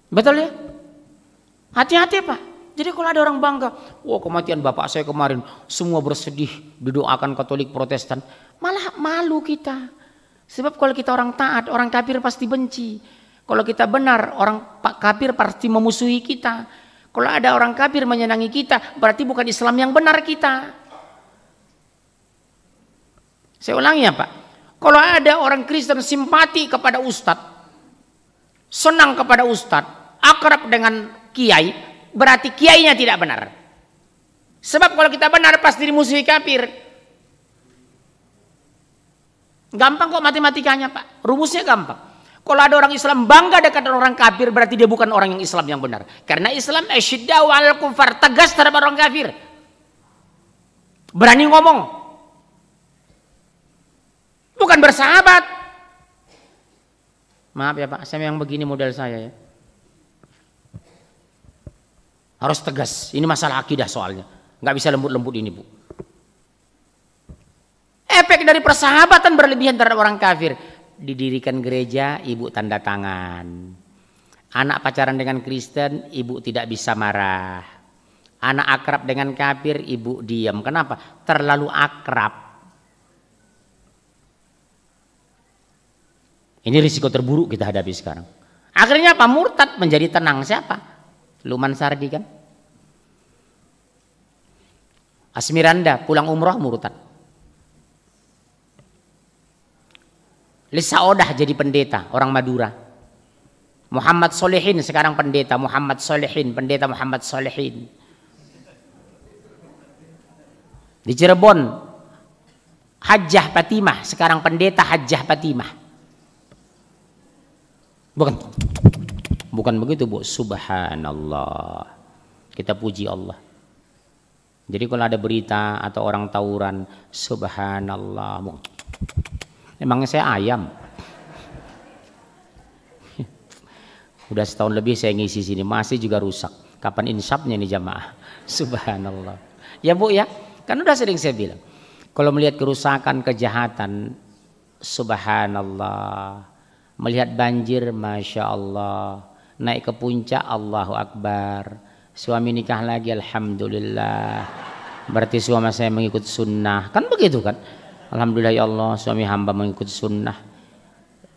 Betul ya? Hati-hati Pak. Jadi kalau ada orang bangga, wah wow, kematian bapak saya kemarin, semua bersedih, didoakan Katolik Protestan. Malah malu kita. Sebab kalau kita orang taat, orang kafir pasti benci. Kalau kita benar, orang kafir pasti memusuhi kita. Kalau ada orang kafir menyenangi kita, berarti bukan Islam yang benar kita. Saya ulangi ya Pak. Kalau ada orang Kristen simpati kepada ustadz, senang kepada ustadz, akrab dengan kiai, berarti kiainya tidak benar. Sebab kalau kita benar pasti dimusuhi kafir. Gampang kok matematikanya pak, rumusnya gampang. Kalau ada orang Islam bangga dekat orang kafir berarti dia bukan orang yang Islam yang benar. Karena Islam eshidawal kufar tegas terhadap orang kafir. Berani ngomong, bukan bersahabat. Maaf ya Pak, saya yang begini model saya ya. Harus tegas, ini masalah akidah soalnya. Nggak bisa lembut-lembut ini Bu. Efek dari persahabatan berlebihan terhadap orang kafir. Didirikan gereja, ibu tanda tangan. Anak pacaran dengan Kristen, ibu tidak bisa marah. Anak akrab dengan kafir, ibu diam. Kenapa? Terlalu akrab Ini risiko terburuk kita hadapi sekarang. Akhirnya apa? Murtad menjadi tenang siapa? Luman Sardi kan? Asmiranda pulang umroh murtad. Odah jadi pendeta, orang Madura. Muhammad Solehin sekarang pendeta, Muhammad Solehin, pendeta Muhammad Solehin. Di Cirebon, Hajjah Fatimah, sekarang pendeta Hajjah Fatimah. Bukan bukan begitu, Bu. Subhanallah. Kita puji Allah. Jadi kalau ada berita atau orang tawuran, subhanallah. Emangnya saya ayam? Udah setahun lebih saya ngisi sini, masih juga rusak. Kapan insapnya nih jamaah? Subhanallah. Ya bu ya, kan udah sering saya bilang. Kalau melihat kerusakan, kejahatan, subhanallah. Melihat banjir, Masya Allah. Naik ke puncak, Allahu Akbar. Suami nikah lagi, Alhamdulillah. Berarti suami saya mengikut sunnah. Kan begitu kan? Alhamdulillah ya Allah, suami hamba mengikut sunnah.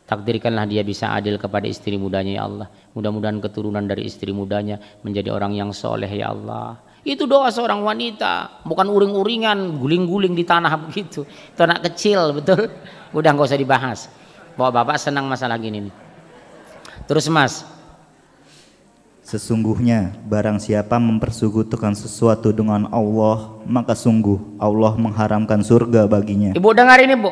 Takdirkanlah dia bisa adil kepada istri mudanya ya Allah. Mudah-mudahan keturunan dari istri mudanya menjadi orang yang soleh ya Allah. Itu doa seorang wanita, bukan uring-uringan, guling-guling di tanah begitu. Itu anak kecil, betul? Udah nggak usah dibahas bahwa Bapak senang masalah gini nih. Terus Mas. Sesungguhnya barang siapa mempersekutukan sesuatu dengan Allah, maka sungguh Allah mengharamkan surga baginya. Ibu dengar ini, Bu.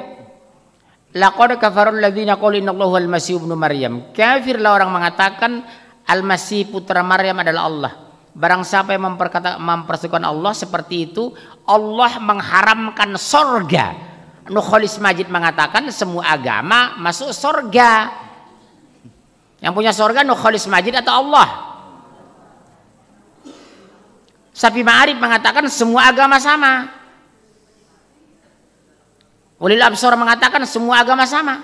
Laqad kafarul ladzina qalu innallaha al-masih ibnu Maryam. Kafirlah orang mengatakan al-masih putra Maryam adalah Allah. Barang siapa yang memperkata, mempersekutukan Allah seperti itu, Allah mengharamkan surga Nukholis Majid mengatakan semua agama masuk sorga. Yang punya sorga Nukholis Majid atau Allah. Sapi Ma'arif mengatakan semua agama sama. Ulil Absor mengatakan semua agama sama.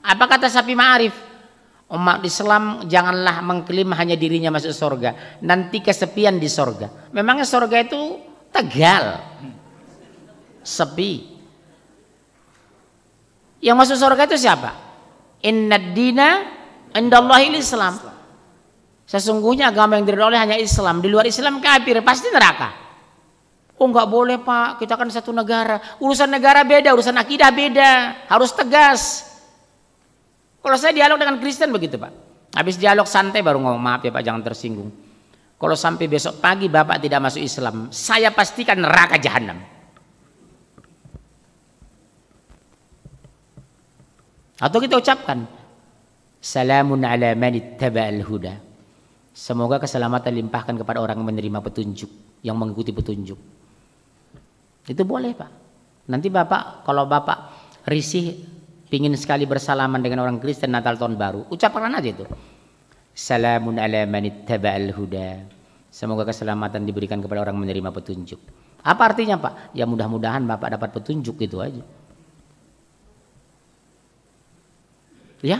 Apa kata Sapi Ma'arif? Umat Islam janganlah mengklaim hanya dirinya masuk sorga. Nanti kesepian di sorga. Memangnya sorga itu tegal. Sepi. Yang masuk surga itu siapa? Inna dina indallahil Islam. Sesungguhnya agama yang diridhoi hanya Islam. Di luar Islam kafir, pasti neraka. Oh nggak boleh pak, kita kan satu negara. Urusan negara beda, urusan akidah beda. Harus tegas. Kalau saya dialog dengan Kristen begitu pak. Habis dialog santai baru ngomong maaf ya pak jangan tersinggung. Kalau sampai besok pagi bapak tidak masuk Islam, saya pastikan neraka jahanam. Atau kita ucapkan Salamun ala manittaba'al huda Semoga keselamatan limpahkan kepada orang yang menerima petunjuk Yang mengikuti petunjuk Itu boleh pak Nanti bapak kalau bapak risih Pingin sekali bersalaman dengan orang Kristen Natal tahun baru Ucapkan aja itu Salamun ala manittaba'al huda Semoga keselamatan diberikan kepada orang menerima petunjuk Apa artinya pak? Ya mudah-mudahan bapak dapat petunjuk gitu aja Ya.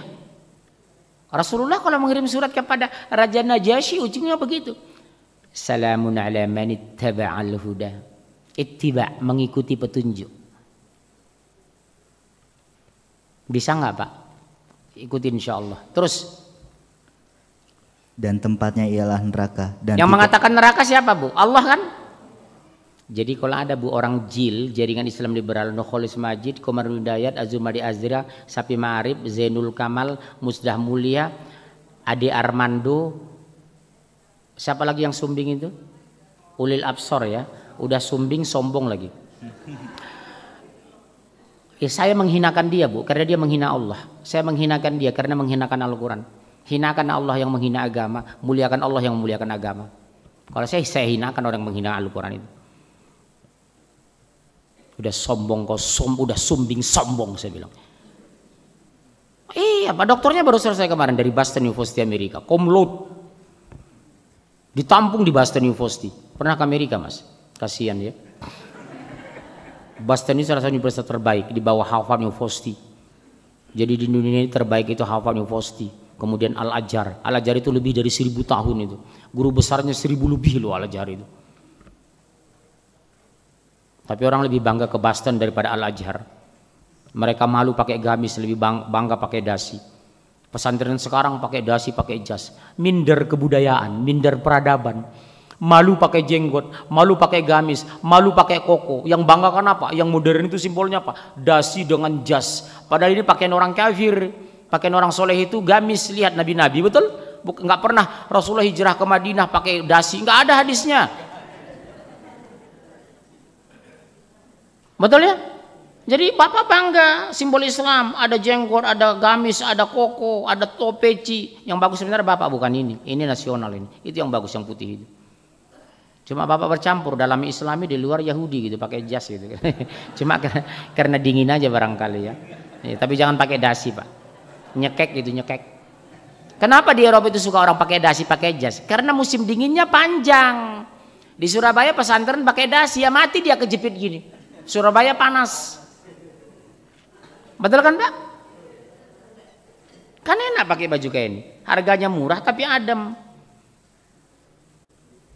Rasulullah kalau mengirim surat kepada Raja Najasyi ujungnya begitu. Salamun ala man ittaba'al huda. Ittiba mengikuti petunjuk. Bisa nggak Pak? Ikuti insya Allah. Terus dan tempatnya ialah neraka dan yang tidak... mengatakan neraka siapa bu Allah kan jadi kalau ada bu orang jil, jaringan Islam liberal, Nukholis Majid, Komarul Dayat, Azumadi Azra, Sapi Ma'arif, Zainul Kamal, Musdah Mulia, Ade Armando, siapa lagi yang sumbing itu? Ulil Absor ya, udah sumbing sombong lagi. Ya, saya menghinakan dia bu, karena dia menghina Allah. Saya menghinakan dia karena menghinakan Al-Quran. Hinakan Allah yang menghina agama, muliakan Allah yang muliakan agama. Kalau saya, saya hinakan orang yang menghina Al-Quran itu. Udah sombong kok, som, udah sumbing sombong saya bilang. Iya, Pak dokternya baru selesai kemarin dari Boston University Amerika, komlot. Ditampung di Boston University. Pernah ke Amerika, Mas? Kasihan ya. Boston ini salah satu universitas terbaik di bawah Harvard University. Jadi di dunia ini terbaik itu Harvard University. Kemudian Al-Ajar. Al-Ajar itu lebih dari seribu tahun itu. Guru besarnya seribu lebih loh Al-Ajar itu tapi orang lebih bangga ke Boston daripada Al ajhar Mereka malu pakai gamis, lebih bangga pakai dasi. Pesantren sekarang pakai dasi, pakai jas. Minder kebudayaan, minder peradaban. Malu pakai jenggot, malu pakai gamis, malu pakai koko. Yang bangga kan apa? Yang modern itu simbolnya apa? Dasi dengan jas. Padahal ini pakai orang kafir. pakai orang soleh itu gamis. Lihat nabi-nabi, betul? Nggak pernah Rasulullah hijrah ke Madinah pakai dasi. Nggak ada hadisnya. Betul ya? Jadi bapak bangga simbol Islam, ada jenggot, ada gamis, ada koko, ada topeci. Yang bagus sebenarnya bapak bukan ini, ini nasional ini. Itu yang bagus yang putih itu. Cuma bapak bercampur dalam Islami di luar Yahudi gitu, pakai jas gitu. Cuma karena, dingin aja barangkali ya. ya. Tapi jangan pakai dasi pak, nyekek gitu nyekek. Kenapa di Eropa itu suka orang pakai dasi pakai jas? Karena musim dinginnya panjang. Di Surabaya pesantren pakai dasi ya mati dia kejepit gini. Surabaya panas. Betul kan Pak? Kan enak pakai baju kayak ini, Harganya murah tapi adem.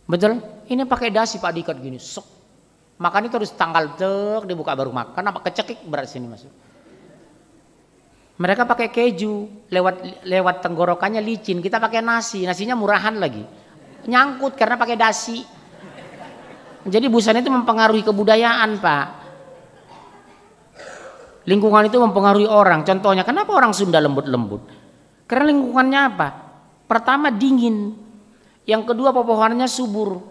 Betul? Ini pakai dasi Pak diikat gini. Sok. Makan itu harus tanggal cek dibuka baru makan. Apa kecekik berat sini masuk. Mereka pakai keju lewat lewat tenggorokannya licin. Kita pakai nasi. Nasinya murahan lagi. Nyangkut karena pakai dasi. Jadi busana itu mempengaruhi kebudayaan, Pak. Lingkungan itu mempengaruhi orang. Contohnya, kenapa orang Sunda lembut-lembut? Karena lingkungannya apa? Pertama dingin, yang kedua pepohonannya subur.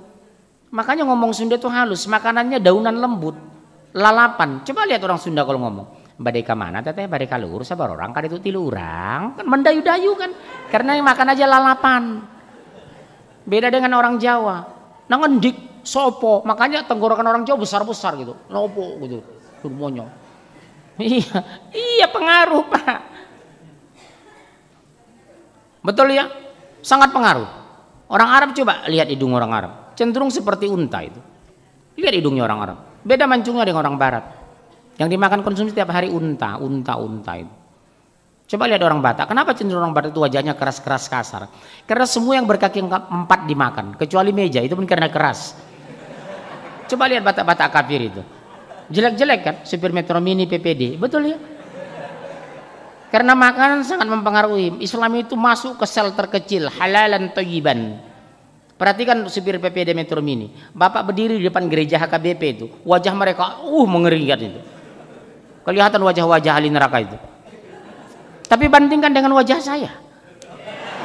Makanya ngomong Sunda itu halus, makanannya daunan lembut, lalapan. Coba lihat orang Sunda kalau ngomong. Badeka mana teteh badeka luhur sabar orang kan itu tilu orang kan mendayu-dayu kan karena yang makan aja lalapan beda dengan orang Jawa nangendik sopo. Makanya tenggorokan orang Jawa besar-besar gitu. Nopo gitu. Durmonyo. Iya, iya pengaruh Pak. Betul ya? Sangat pengaruh. Orang Arab coba lihat hidung orang Arab. Cenderung seperti unta itu. Lihat hidungnya orang Arab. Beda mancungnya dengan orang Barat. Yang dimakan konsumsi tiap hari unta, unta, unta itu. Coba lihat orang Batak, kenapa cenderung orang Batak itu wajahnya keras-keras kasar? Karena semua yang berkaki empat dimakan, kecuali meja, itu pun karena keras. Coba lihat batak-batak kafir itu. Jelek-jelek kan supir Metro Mini PPD. Betul ya? Karena makanan sangat mempengaruhi. Islam itu masuk ke sel terkecil, halalan toyiban. Perhatikan supir PPD Metro Mini. Bapak berdiri di depan gereja HKBP itu. Wajah mereka uh mengerikan itu. Kelihatan wajah-wajah ahli neraka itu. Tapi bandingkan dengan wajah saya.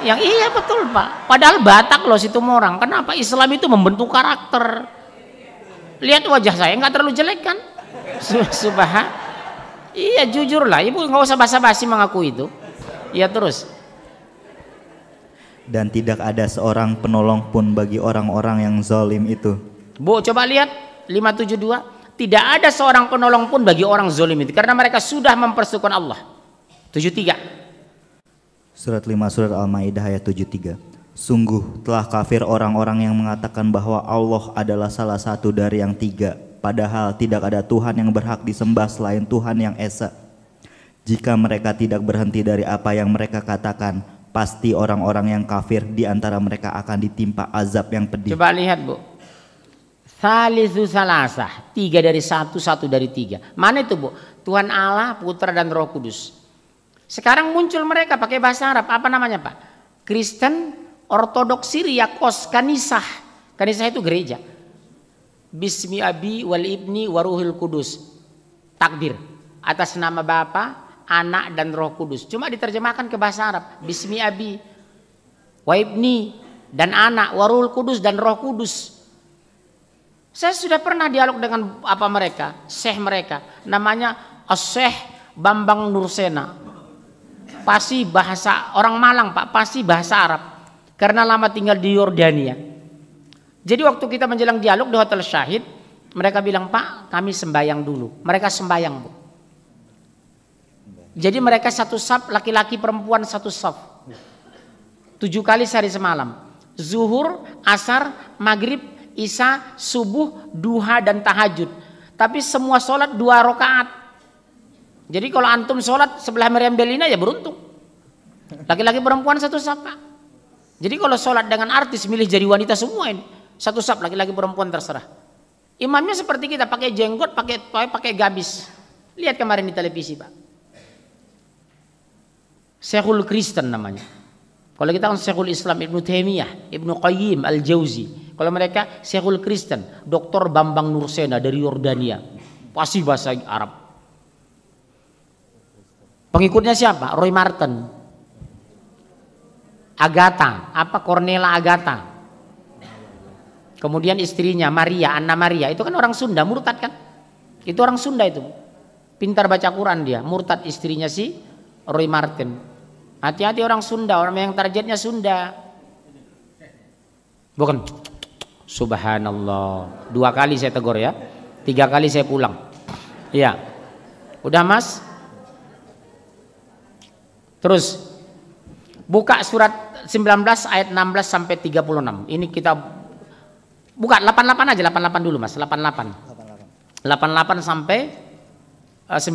Yang iya betul Pak. Padahal Batak loh situ orang. Kenapa Islam itu membentuk karakter? lihat wajah saya nggak terlalu jelek kan subhan iya jujurlah ibu nggak usah basa-basi mengaku itu Iya terus dan tidak ada seorang penolong pun bagi orang-orang yang zalim itu bu coba lihat 572 tidak ada seorang penolong pun bagi orang zalim itu karena mereka sudah mempersekutukan Allah 73 surat 5 surat Al-Maidah ayat 73 Sungguh telah kafir orang-orang yang mengatakan bahwa Allah adalah salah satu dari yang tiga, padahal tidak ada Tuhan yang berhak disembah selain Tuhan yang Esa. Jika mereka tidak berhenti dari apa yang mereka katakan, pasti orang-orang yang kafir di antara mereka akan ditimpa azab yang pedih. Coba lihat bu, Salisu salasah, tiga dari satu, satu dari tiga. Mana itu bu? Tuhan Allah, Putra dan Roh Kudus. Sekarang muncul mereka pakai bahasa Arab, apa namanya pak? Kristen, Ortodoks Syria kos kanisah. Kanisah itu gereja. Bismi Abi wal Ibni waruhil kudus. Takbir. Atas nama Bapa, anak dan roh kudus. Cuma diterjemahkan ke bahasa Arab. Bismi Abi wa Ibni dan anak waruhil kudus dan roh kudus. Saya sudah pernah dialog dengan apa mereka, syekh mereka. Namanya Syekh Bambang Nursena. Pasti bahasa orang Malang, Pak, pasti bahasa Arab karena lama tinggal di Yordania. Jadi waktu kita menjelang dialog di Hotel Syahid, mereka bilang, "Pak, kami sembayang dulu." Mereka sembayang, Bu. Jadi mereka satu saf, laki-laki perempuan satu saf. Tujuh kali sehari semalam. Zuhur, asar, maghrib, isya, subuh, duha, dan tahajud. Tapi semua sholat dua rakaat. Jadi kalau antum sholat sebelah Meriam Belina ya beruntung. Laki-laki perempuan satu saf, Pak. Jadi kalau sholat dengan artis milih jadi wanita semua ini. Satu sab laki-laki perempuan terserah. Imamnya seperti kita pakai jenggot, pakai pakai gabis. Lihat kemarin di televisi, Pak. Syekhul Kristen namanya. Kalau kita kan Syekhul Islam Ibnu Taimiyah, Ibnu Qayyim Al-Jauzi. Kalau mereka Syekhul Kristen, Dr. Bambang Nursena dari Yordania. Pasti bahasa Arab. Pengikutnya siapa? Roy Martin. Agatha, apa Cornela Agatha. Kemudian istrinya Maria, Anna Maria, itu kan orang Sunda, murtad kan? Itu orang Sunda itu. Pintar baca Quran dia, murtad istrinya si Roy Martin. Hati-hati orang Sunda, orang yang targetnya Sunda. Bukan Subhanallah. Dua kali saya tegur ya. Tiga kali saya pulang. Iya. Udah Mas? Terus buka surat 19 ayat 16 sampai 36. Ini kita buka 88 aja 88 dulu Mas, 88. 88, sampai 95. Eh,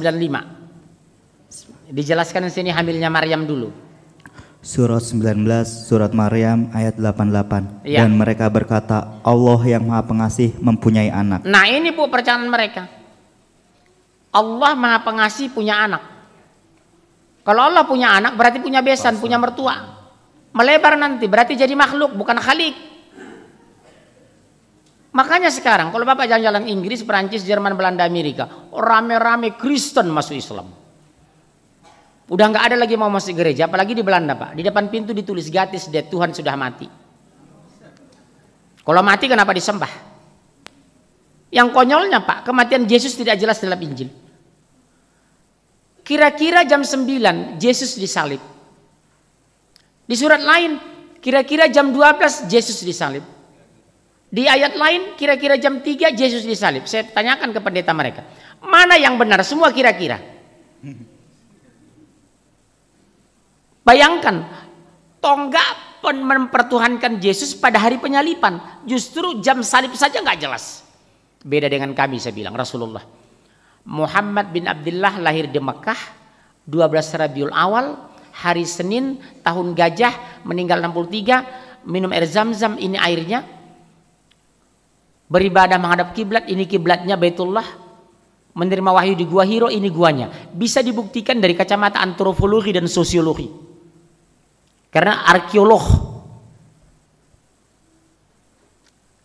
Dijelaskan di sini hamilnya Maryam dulu. Surat 19 Surat Maryam ayat 88 ya. Dan mereka berkata Allah yang maha pengasih mempunyai anak Nah ini bu percayaan mereka Allah maha pengasih punya anak Kalau Allah punya anak berarti punya besan, Pasal. punya mertua Melebar nanti berarti jadi makhluk bukan khalik. Makanya sekarang kalau Bapak jalan-jalan Inggris, Perancis, Jerman, Belanda, Amerika, rame-rame Kristen masuk Islam. Udah nggak ada lagi mau masuk gereja, apalagi di Belanda Pak. Di depan pintu ditulis gratis dia Tuhan sudah mati. Kalau mati kenapa disembah? Yang konyolnya Pak, kematian Yesus tidak jelas dalam Injil. Kira-kira jam 9 Yesus disalib. Di surat lain kira-kira jam 12 Yesus disalib. Di ayat lain kira-kira jam 3 Yesus disalib. Saya tanyakan ke pendeta mereka. Mana yang benar? Semua kira-kira. Bayangkan tonggak pun mempertuhankan Yesus pada hari penyalipan. Justru jam salib saja nggak jelas. Beda dengan kami saya bilang Rasulullah. Muhammad bin Abdullah lahir di Mekah 12 Rabiul Awal hari Senin tahun gajah meninggal 63 minum air zam-zam ini airnya beribadah menghadap kiblat ini kiblatnya Baitullah menerima wahyu di gua Hiro ini guanya bisa dibuktikan dari kacamata antropologi dan sosiologi karena arkeolog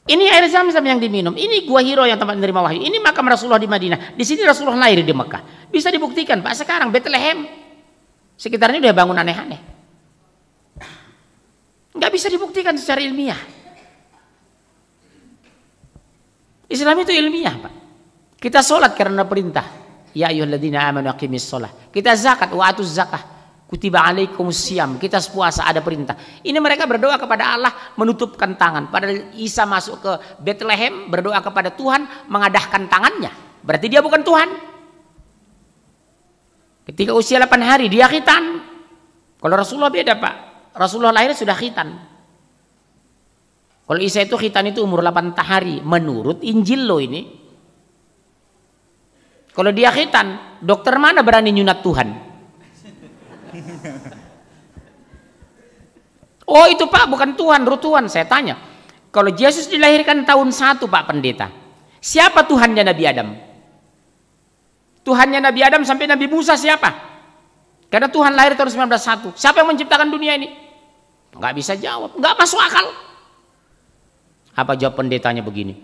ini air zam-zam yang diminum ini gua Hiro yang tempat menerima wahyu ini makam Rasulullah di Madinah di sini Rasulullah lahir di Mekah bisa dibuktikan Pak sekarang Bethlehem Sekitarnya udah bangun aneh-aneh. Nggak bisa dibuktikan secara ilmiah. Islam itu ilmiah, Pak. Kita sholat karena perintah. Ya ayyuhalladzina amanu aqimis sholat. Kita zakat, wa'atuz zakah. Kutiba alaikum siam. Kita puasa ada perintah. Ini mereka berdoa kepada Allah menutupkan tangan. Pada Isa masuk ke Bethlehem berdoa kepada Tuhan mengadahkan tangannya. Berarti dia bukan Tuhan. Ketika usia 8 hari dia khitan. Kalau Rasulullah beda pak. Rasulullah lahir sudah khitan. Kalau Isa itu khitan itu umur 8 hari. Menurut Injil lo ini. Kalau dia khitan, dokter mana berani nyunat Tuhan? Oh itu pak bukan Tuhan, ruh Tuhan. Saya tanya, kalau Yesus dilahirkan tahun satu pak pendeta, siapa Tuhannya Nabi Adam? Tuhannya Nabi Adam sampai Nabi Musa siapa? Karena Tuhan lahir tahun 1901. Siapa yang menciptakan dunia ini? Enggak bisa jawab, enggak masuk akal. Apa jawab pendetanya begini?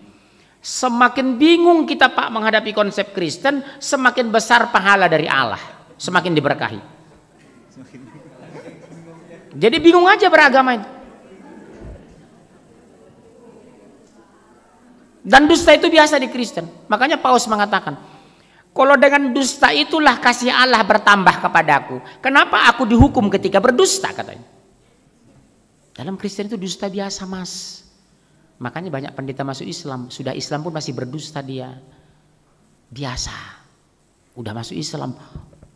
Semakin bingung kita Pak menghadapi konsep Kristen, semakin besar pahala dari Allah, semakin diberkahi. Jadi bingung aja beragama itu. Dan dusta itu biasa di Kristen. Makanya Paus mengatakan, kalau dengan dusta itulah kasih Allah bertambah kepadaku. Kenapa aku dihukum ketika berdusta katanya. Dalam Kristen itu dusta biasa mas. Makanya banyak pendeta masuk Islam. Sudah Islam pun masih berdusta dia. Biasa. Udah masuk Islam.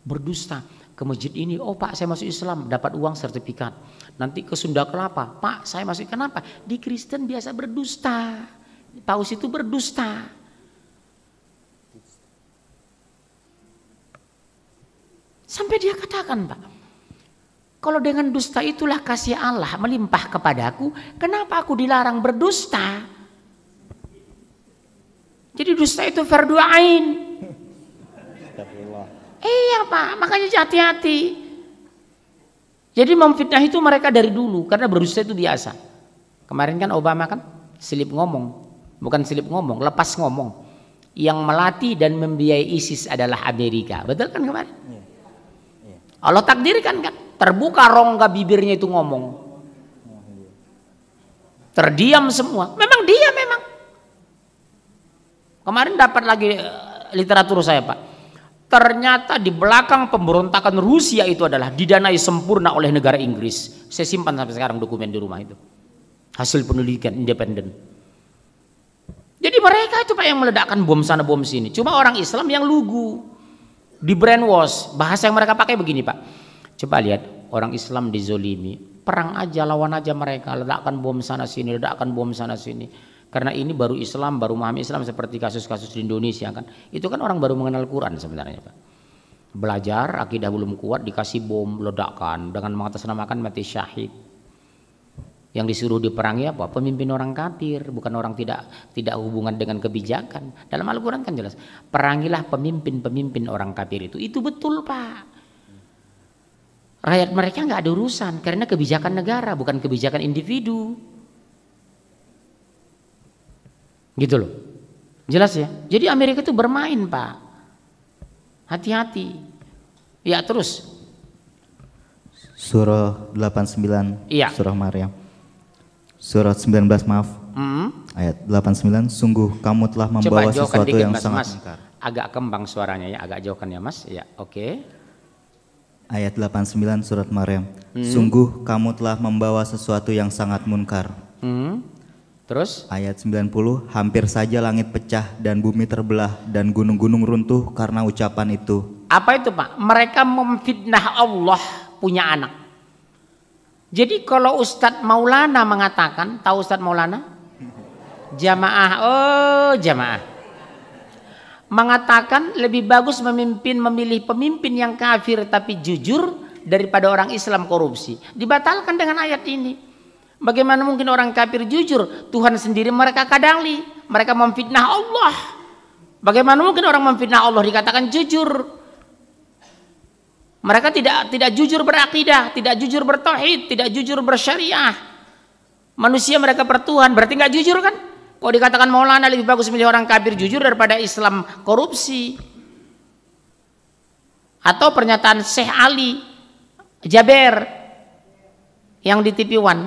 Berdusta. Ke masjid ini, oh pak saya masuk Islam. Dapat uang sertifikat. Nanti ke Sunda Kelapa. Pak saya masuk, kenapa? Di Kristen biasa berdusta. Paus itu berdusta. Sampai dia katakan Pak, kalau dengan dusta itulah kasih Allah melimpah kepadaku, kenapa aku dilarang berdusta? Jadi dusta itu fardu ain. Iya Pak, makanya hati-hati. Jadi memfitnah itu mereka dari dulu karena berdusta itu biasa. Kemarin kan Obama kan selip ngomong, bukan selip ngomong, lepas ngomong. Yang melatih dan membiayai ISIS adalah Amerika. Betul kan kemarin? Ya. Allah takdirkan kan terbuka rongga bibirnya itu ngomong terdiam semua memang dia memang kemarin dapat lagi eh, literatur saya pak ternyata di belakang pemberontakan Rusia itu adalah didanai sempurna oleh negara Inggris saya simpan sampai sekarang dokumen di rumah itu hasil penelitian independen jadi mereka itu pak yang meledakkan bom sana bom sini cuma orang Islam yang lugu di brainwash. Bahasa yang mereka pakai begini Pak. Coba lihat orang Islam dizolimi. Perang aja, lawan aja mereka. Ledakan bom sana sini, ledakan bom sana sini. Karena ini baru Islam, baru memahami Islam seperti kasus-kasus di Indonesia kan. Itu kan orang baru mengenal Quran sebenarnya Pak. Belajar, akidah belum kuat, dikasih bom, ledakan. Dengan mengatasnamakan mati syahid yang disuruh diperangi apa? Pemimpin orang kafir, bukan orang tidak tidak hubungan dengan kebijakan. Dalam Al-Qur'an kan jelas, perangilah pemimpin-pemimpin orang kafir itu. Itu betul, Pak. Rakyat mereka nggak ada urusan karena kebijakan negara, bukan kebijakan individu. Gitu loh. Jelas ya? Jadi Amerika itu bermain, Pak. Hati-hati. Ya, terus. Surah 89 iya. Surah Maryam. Surat 19 maaf. Hmm? Ayat 89 sungguh kamu telah membawa Coba sesuatu dikit, yang mas, sangat mas. Agak kembang suaranya ya, agak jauhkan ya Mas. Ya, oke. Okay. Ayat 89 surat Maryam. Hmm? Sungguh kamu telah membawa sesuatu yang sangat munkar. Hmm? Terus? Ayat 90, hampir saja langit pecah dan bumi terbelah dan gunung-gunung runtuh karena ucapan itu. Apa itu Pak? Mereka memfitnah Allah punya anak. Jadi kalau Ustadz Maulana mengatakan, tahu Ustadz Maulana? Jamaah, oh jamaah. Mengatakan lebih bagus memimpin memilih pemimpin yang kafir tapi jujur daripada orang Islam korupsi. Dibatalkan dengan ayat ini. Bagaimana mungkin orang kafir jujur? Tuhan sendiri mereka kadali. Mereka memfitnah Allah. Bagaimana mungkin orang memfitnah Allah dikatakan jujur? Mereka tidak tidak jujur berakidah, tidak jujur bertauhid, tidak jujur bersyariah. Manusia mereka bertuhan, berarti nggak jujur kan? Kok dikatakan Maulana lebih bagus milih orang kafir jujur daripada Islam korupsi. Atau pernyataan Syekh Ali Jaber yang di One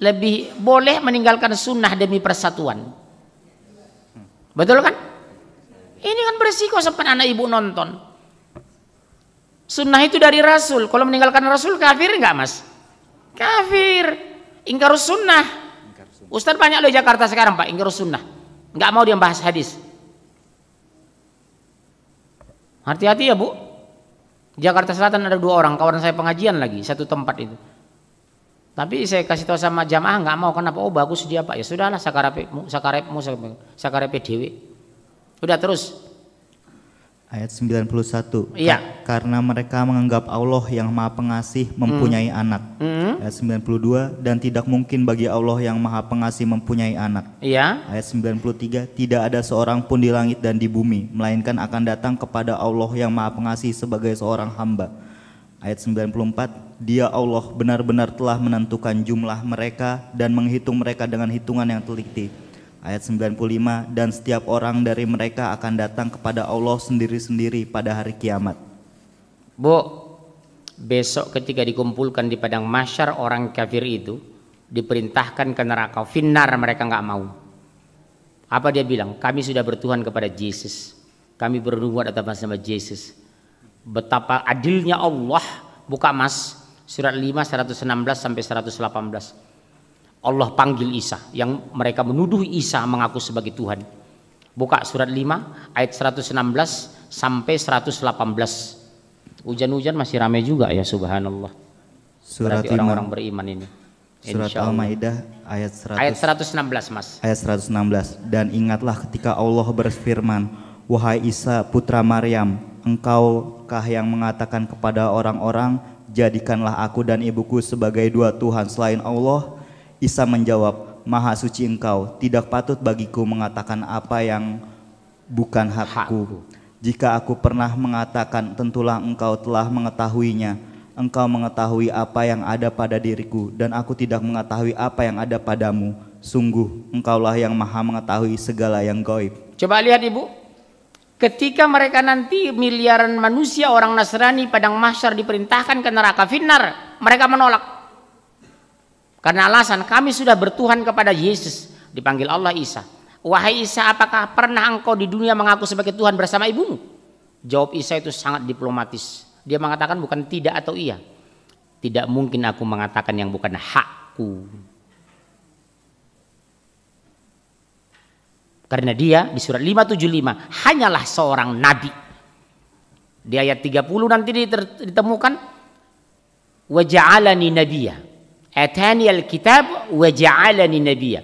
lebih boleh meninggalkan sunnah demi persatuan. Betul kan? Ini kan berisiko sempat anak ibu nonton. Sunnah itu dari Rasul. Kalau meninggalkan Rasul kafir nggak mas? Kafir. Ingkar sunnah. Ustaz banyak loh Jakarta sekarang pak, ingkar sunnah. Nggak mau dia bahas hadis. Hati-hati ya bu. Jakarta Selatan ada dua orang, kawan saya pengajian lagi, satu tempat itu. Tapi saya kasih tahu sama jamaah nggak mau kenapa? Oh bagus dia pak ya sudahlah sakarepmu sakarepmu sakarepe dewi. Udah terus ayat 91 ya. Ka karena mereka menganggap Allah yang maha pengasih mempunyai hmm. anak hmm. ayat 92 dan tidak mungkin bagi Allah yang maha pengasih mempunyai anak ya. ayat 93 tidak ada seorang pun di langit dan di bumi melainkan akan datang kepada Allah yang maha pengasih sebagai seorang hamba ayat 94 dia Allah benar-benar telah menentukan jumlah mereka dan menghitung mereka dengan hitungan yang teliti ayat 95 dan setiap orang dari mereka akan datang kepada Allah sendiri-sendiri pada hari kiamat. Bu, besok ketika dikumpulkan di padang masyar orang kafir itu diperintahkan ke neraka finnar mereka nggak mau. Apa dia bilang? Kami sudah bertuhan kepada Yesus. Kami bernubuat atas nama Yesus. Betapa adilnya Allah buka mas surat 5 116 sampai 118 Allah panggil Isa yang mereka menuduh Isa mengaku sebagai Tuhan. Buka surat 5 ayat 116 sampai 118. Hujan-hujan masih ramai juga ya subhanallah. Surat orang-orang beriman ini. Surat Al-Maidah ayat 100. Ayat 116, Mas. Ayat 116. Dan ingatlah ketika Allah berfirman, "Wahai Isa putra Maryam, engkau kah yang mengatakan kepada orang-orang, jadikanlah aku dan ibuku sebagai dua tuhan selain Allah?" Isa menjawab, Maha suci engkau, tidak patut bagiku mengatakan apa yang bukan hakku. Jika aku pernah mengatakan, tentulah engkau telah mengetahuinya. Engkau mengetahui apa yang ada pada diriku, dan aku tidak mengetahui apa yang ada padamu. Sungguh, engkaulah yang maha mengetahui segala yang goib. Coba lihat ibu, ketika mereka nanti miliaran manusia orang Nasrani padang mahsyar diperintahkan ke neraka Finar, mereka menolak. Karena alasan kami sudah bertuhan kepada Yesus, dipanggil Allah Isa. Wahai Isa, apakah pernah engkau di dunia mengaku sebagai Tuhan bersama ibumu? Jawab Isa itu sangat diplomatis. Dia mengatakan bukan tidak atau iya. Tidak mungkin aku mengatakan yang bukan hakku. Karena dia di surat 575 hanyalah seorang nabi. Di ayat 30 nanti ditemukan waja'alani nabiya. Atani al-kitab wa ja'alani Nabiya.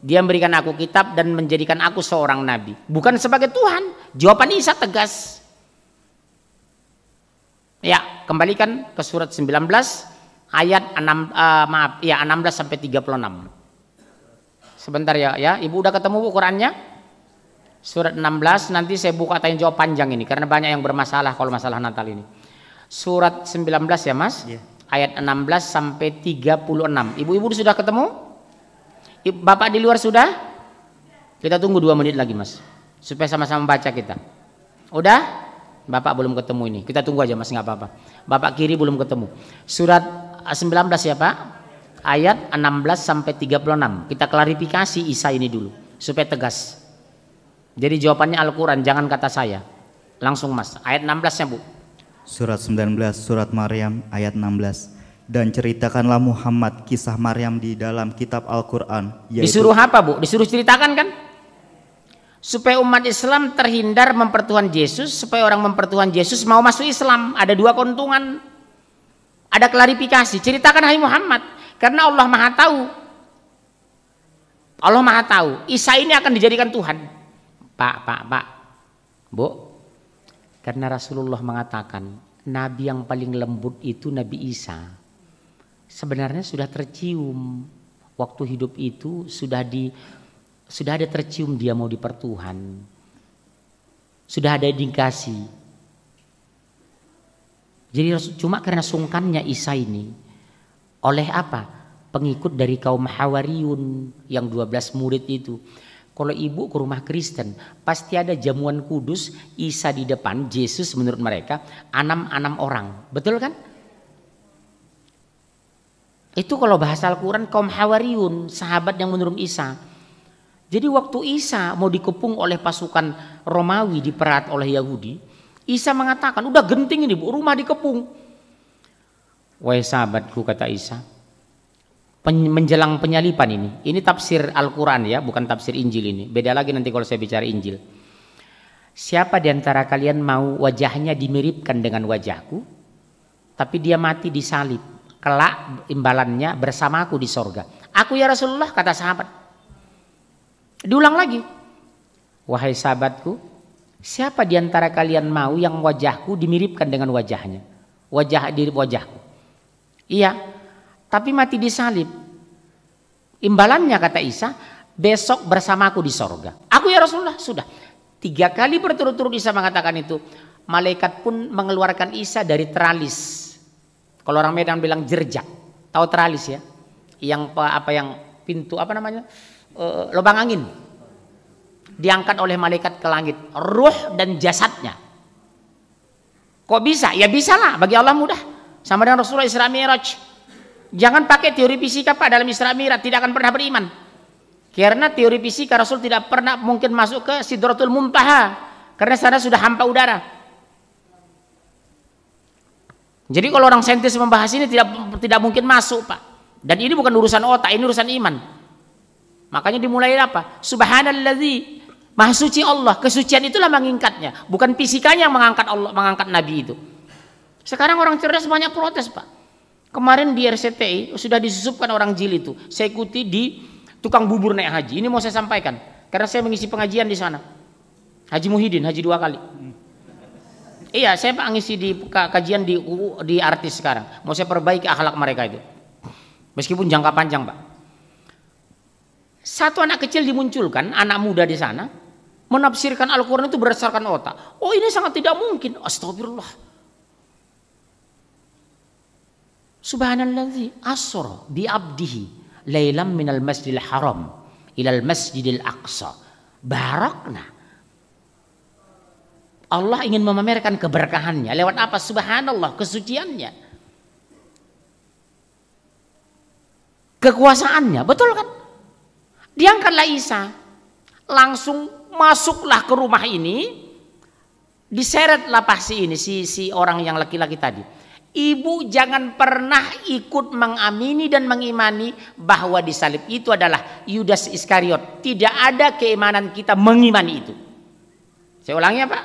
Dia memberikan aku kitab dan menjadikan aku seorang nabi. Bukan sebagai Tuhan. Jawaban Isa tegas. Ya, kembalikan ke surat 19 ayat 6 uh, eh, maaf, ya 16 sampai 36. Sebentar ya, ya. Ibu udah ketemu ukurannya? Surat 16 nanti saya buka tanya jawab panjang ini karena banyak yang bermasalah kalau masalah Natal ini. Surat 19 ya, Mas? Iya ayat 16 sampai 36. Ibu-ibu sudah ketemu? Bapak di luar sudah? Kita tunggu dua menit lagi mas, supaya sama-sama baca kita. Udah? Bapak belum ketemu ini. Kita tunggu aja mas nggak apa-apa. Bapak kiri belum ketemu. Surat 19 ya Pak? Ayat 16 sampai 36. Kita klarifikasi Isa ini dulu supaya tegas. Jadi jawabannya Al-Qur'an, jangan kata saya. Langsung Mas. Ayat 16-nya Bu. Surat 19, Surat Maryam, ayat 16. Dan ceritakanlah Muhammad kisah Maryam di dalam kitab Al-Quran. Disuruh apa bu? Disuruh ceritakan kan? Supaya umat Islam terhindar mempertuhan Yesus, supaya orang mempertuhan Yesus mau masuk Islam. Ada dua keuntungan. Ada klarifikasi, ceritakan hai Muhammad. Karena Allah maha tahu. Allah maha tahu, Isa ini akan dijadikan Tuhan. Pak, pak, pak. Bu, karena Rasulullah mengatakan nabi yang paling lembut itu Nabi Isa. Sebenarnya sudah tercium waktu hidup itu sudah di sudah ada tercium dia mau dipertuhan. Sudah ada indikasi. Jadi cuma karena sungkannya Isa ini oleh apa? Pengikut dari kaum Hawariun yang 12 murid itu kalau ibu ke rumah Kristen, pasti ada jamuan kudus, Isa di depan, Yesus menurut mereka, anam-anam orang. Betul kan? Itu kalau bahasa Al-Quran kaum Hawariun, sahabat yang menurut Isa. Jadi waktu Isa mau dikepung oleh pasukan Romawi diperat oleh Yahudi, Isa mengatakan, udah genting ini bu, rumah dikepung. Wahai sahabatku kata Isa, menjelang penyalipan ini. Ini tafsir Al-Quran ya, bukan tafsir Injil ini. Beda lagi nanti kalau saya bicara Injil. Siapa di antara kalian mau wajahnya dimiripkan dengan wajahku, tapi dia mati disalib. Kelak imbalannya bersamaku di sorga. Aku ya Rasulullah, kata sahabat. Diulang lagi. Wahai sahabatku, siapa di antara kalian mau yang wajahku dimiripkan dengan wajahnya? Wajah diri wajahku. Iya, tapi mati di salib, Imbalannya kata Isa, besok bersamaku di sorga. Aku ya Rasulullah, sudah. Tiga kali berturut-turut Isa mengatakan itu. Malaikat pun mengeluarkan Isa dari teralis. Kalau orang Medan bilang jerjak. Tahu teralis ya? Yang apa yang pintu apa namanya? E, lubang angin. Diangkat oleh malaikat ke langit, ruh dan jasadnya. Kok bisa? Ya bisalah, bagi Allah mudah. Sama dengan Rasulullah Isra Mi'raj Jangan pakai teori fisika Pak dalam Isra Mi'raj, tidak akan pernah beriman. Karena teori fisika Rasul tidak pernah mungkin masuk ke Sidratul Muntaha karena sana sudah hampa udara. Jadi kalau orang saintis membahas ini tidak tidak mungkin masuk, Pak. Dan ini bukan urusan otak, ini urusan iman. Makanya dimulai apa? Subhanalladzi Maha suci Allah, kesucian itulah mengingkatnya, bukan fisikanya yang mengangkat Allah, mengangkat Nabi itu. Sekarang orang cerdas banyak protes, Pak. Kemarin di RCTI sudah disusupkan orang jil itu. Saya ikuti di tukang bubur naik haji. Ini mau saya sampaikan karena saya mengisi pengajian di sana. Haji Muhyiddin, haji dua kali. Iya, saya pak ngisi di kajian di di artis sekarang. Mau saya perbaiki akhlak mereka itu. Meskipun jangka panjang, Pak. Satu anak kecil dimunculkan, anak muda di sana, menafsirkan Al-Quran itu berdasarkan otak. Oh ini sangat tidak mungkin. Astagfirullah. Subhanalladzi asra bi abdihi lailam minal masjidil haram ilal masjidil aqsa. Barakna. Allah ingin memamerkan keberkahannya lewat apa? Subhanallah, kesuciannya. Kekuasaannya, betul kan? Diangkatlah Isa. Langsung masuklah ke rumah ini. Diseretlah pasti ini si si orang yang laki-laki tadi Ibu jangan pernah ikut mengamini dan mengimani bahwa disalib itu adalah Yudas Iskariot. Tidak ada keimanan kita mengimani itu. Saya ulangi ya Pak.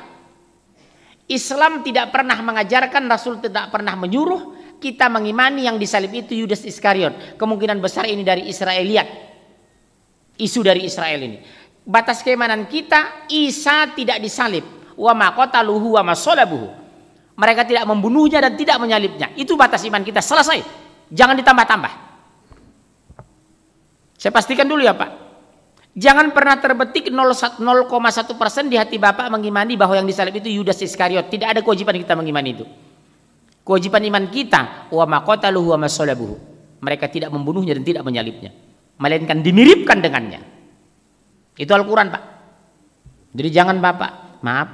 Islam tidak pernah mengajarkan, Rasul tidak pernah menyuruh kita mengimani yang disalib itu Yudas Iskariot. Kemungkinan besar ini dari Israeliat. Isu dari Israel ini. Batas keimanan kita Isa tidak disalib. Wa maqataluhu wa masolabuhu mereka tidak membunuhnya dan tidak menyalibnya. Itu batas iman kita selesai. Jangan ditambah-tambah. Saya pastikan dulu ya Pak. Jangan pernah terbetik 0,1 persen di hati Bapak mengimani bahwa yang disalib itu Yudas Iskariot. Tidak ada kewajiban kita mengimani itu. Kewajiban iman kita, wa maqataluhu wa masolabuhu. Mereka tidak membunuhnya dan tidak menyalibnya. Melainkan dimiripkan dengannya. Itu Al-Quran Pak. Jadi jangan Bapak, maaf,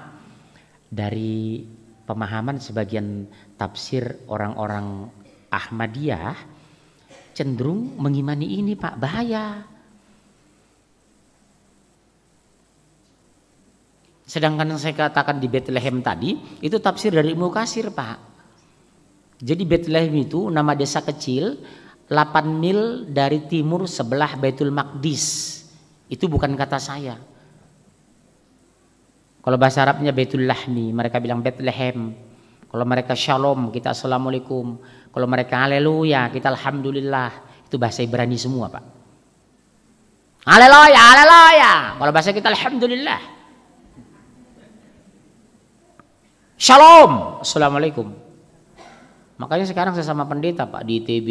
dari pemahaman sebagian tafsir orang-orang Ahmadiyah cenderung mengimani ini Pak bahaya. Sedangkan yang saya katakan di Bethlehem tadi itu tafsir dari Ibnu Kasir Pak. Jadi Bethlehem itu nama desa kecil 8 mil dari timur sebelah Baitul Maqdis. Itu bukan kata saya. Kalau bahasa Arabnya Baitul Lahmi, mereka bilang Bethlehem. Kalau mereka Shalom, kita Assalamualaikum. Kalau mereka Haleluya, kita Alhamdulillah. Itu bahasa Ibrani semua, Pak. Haleluya, haleluya. Kalau bahasa kita Alhamdulillah. Shalom, Assalamualaikum. Makanya sekarang saya sama pendeta Pak di TV.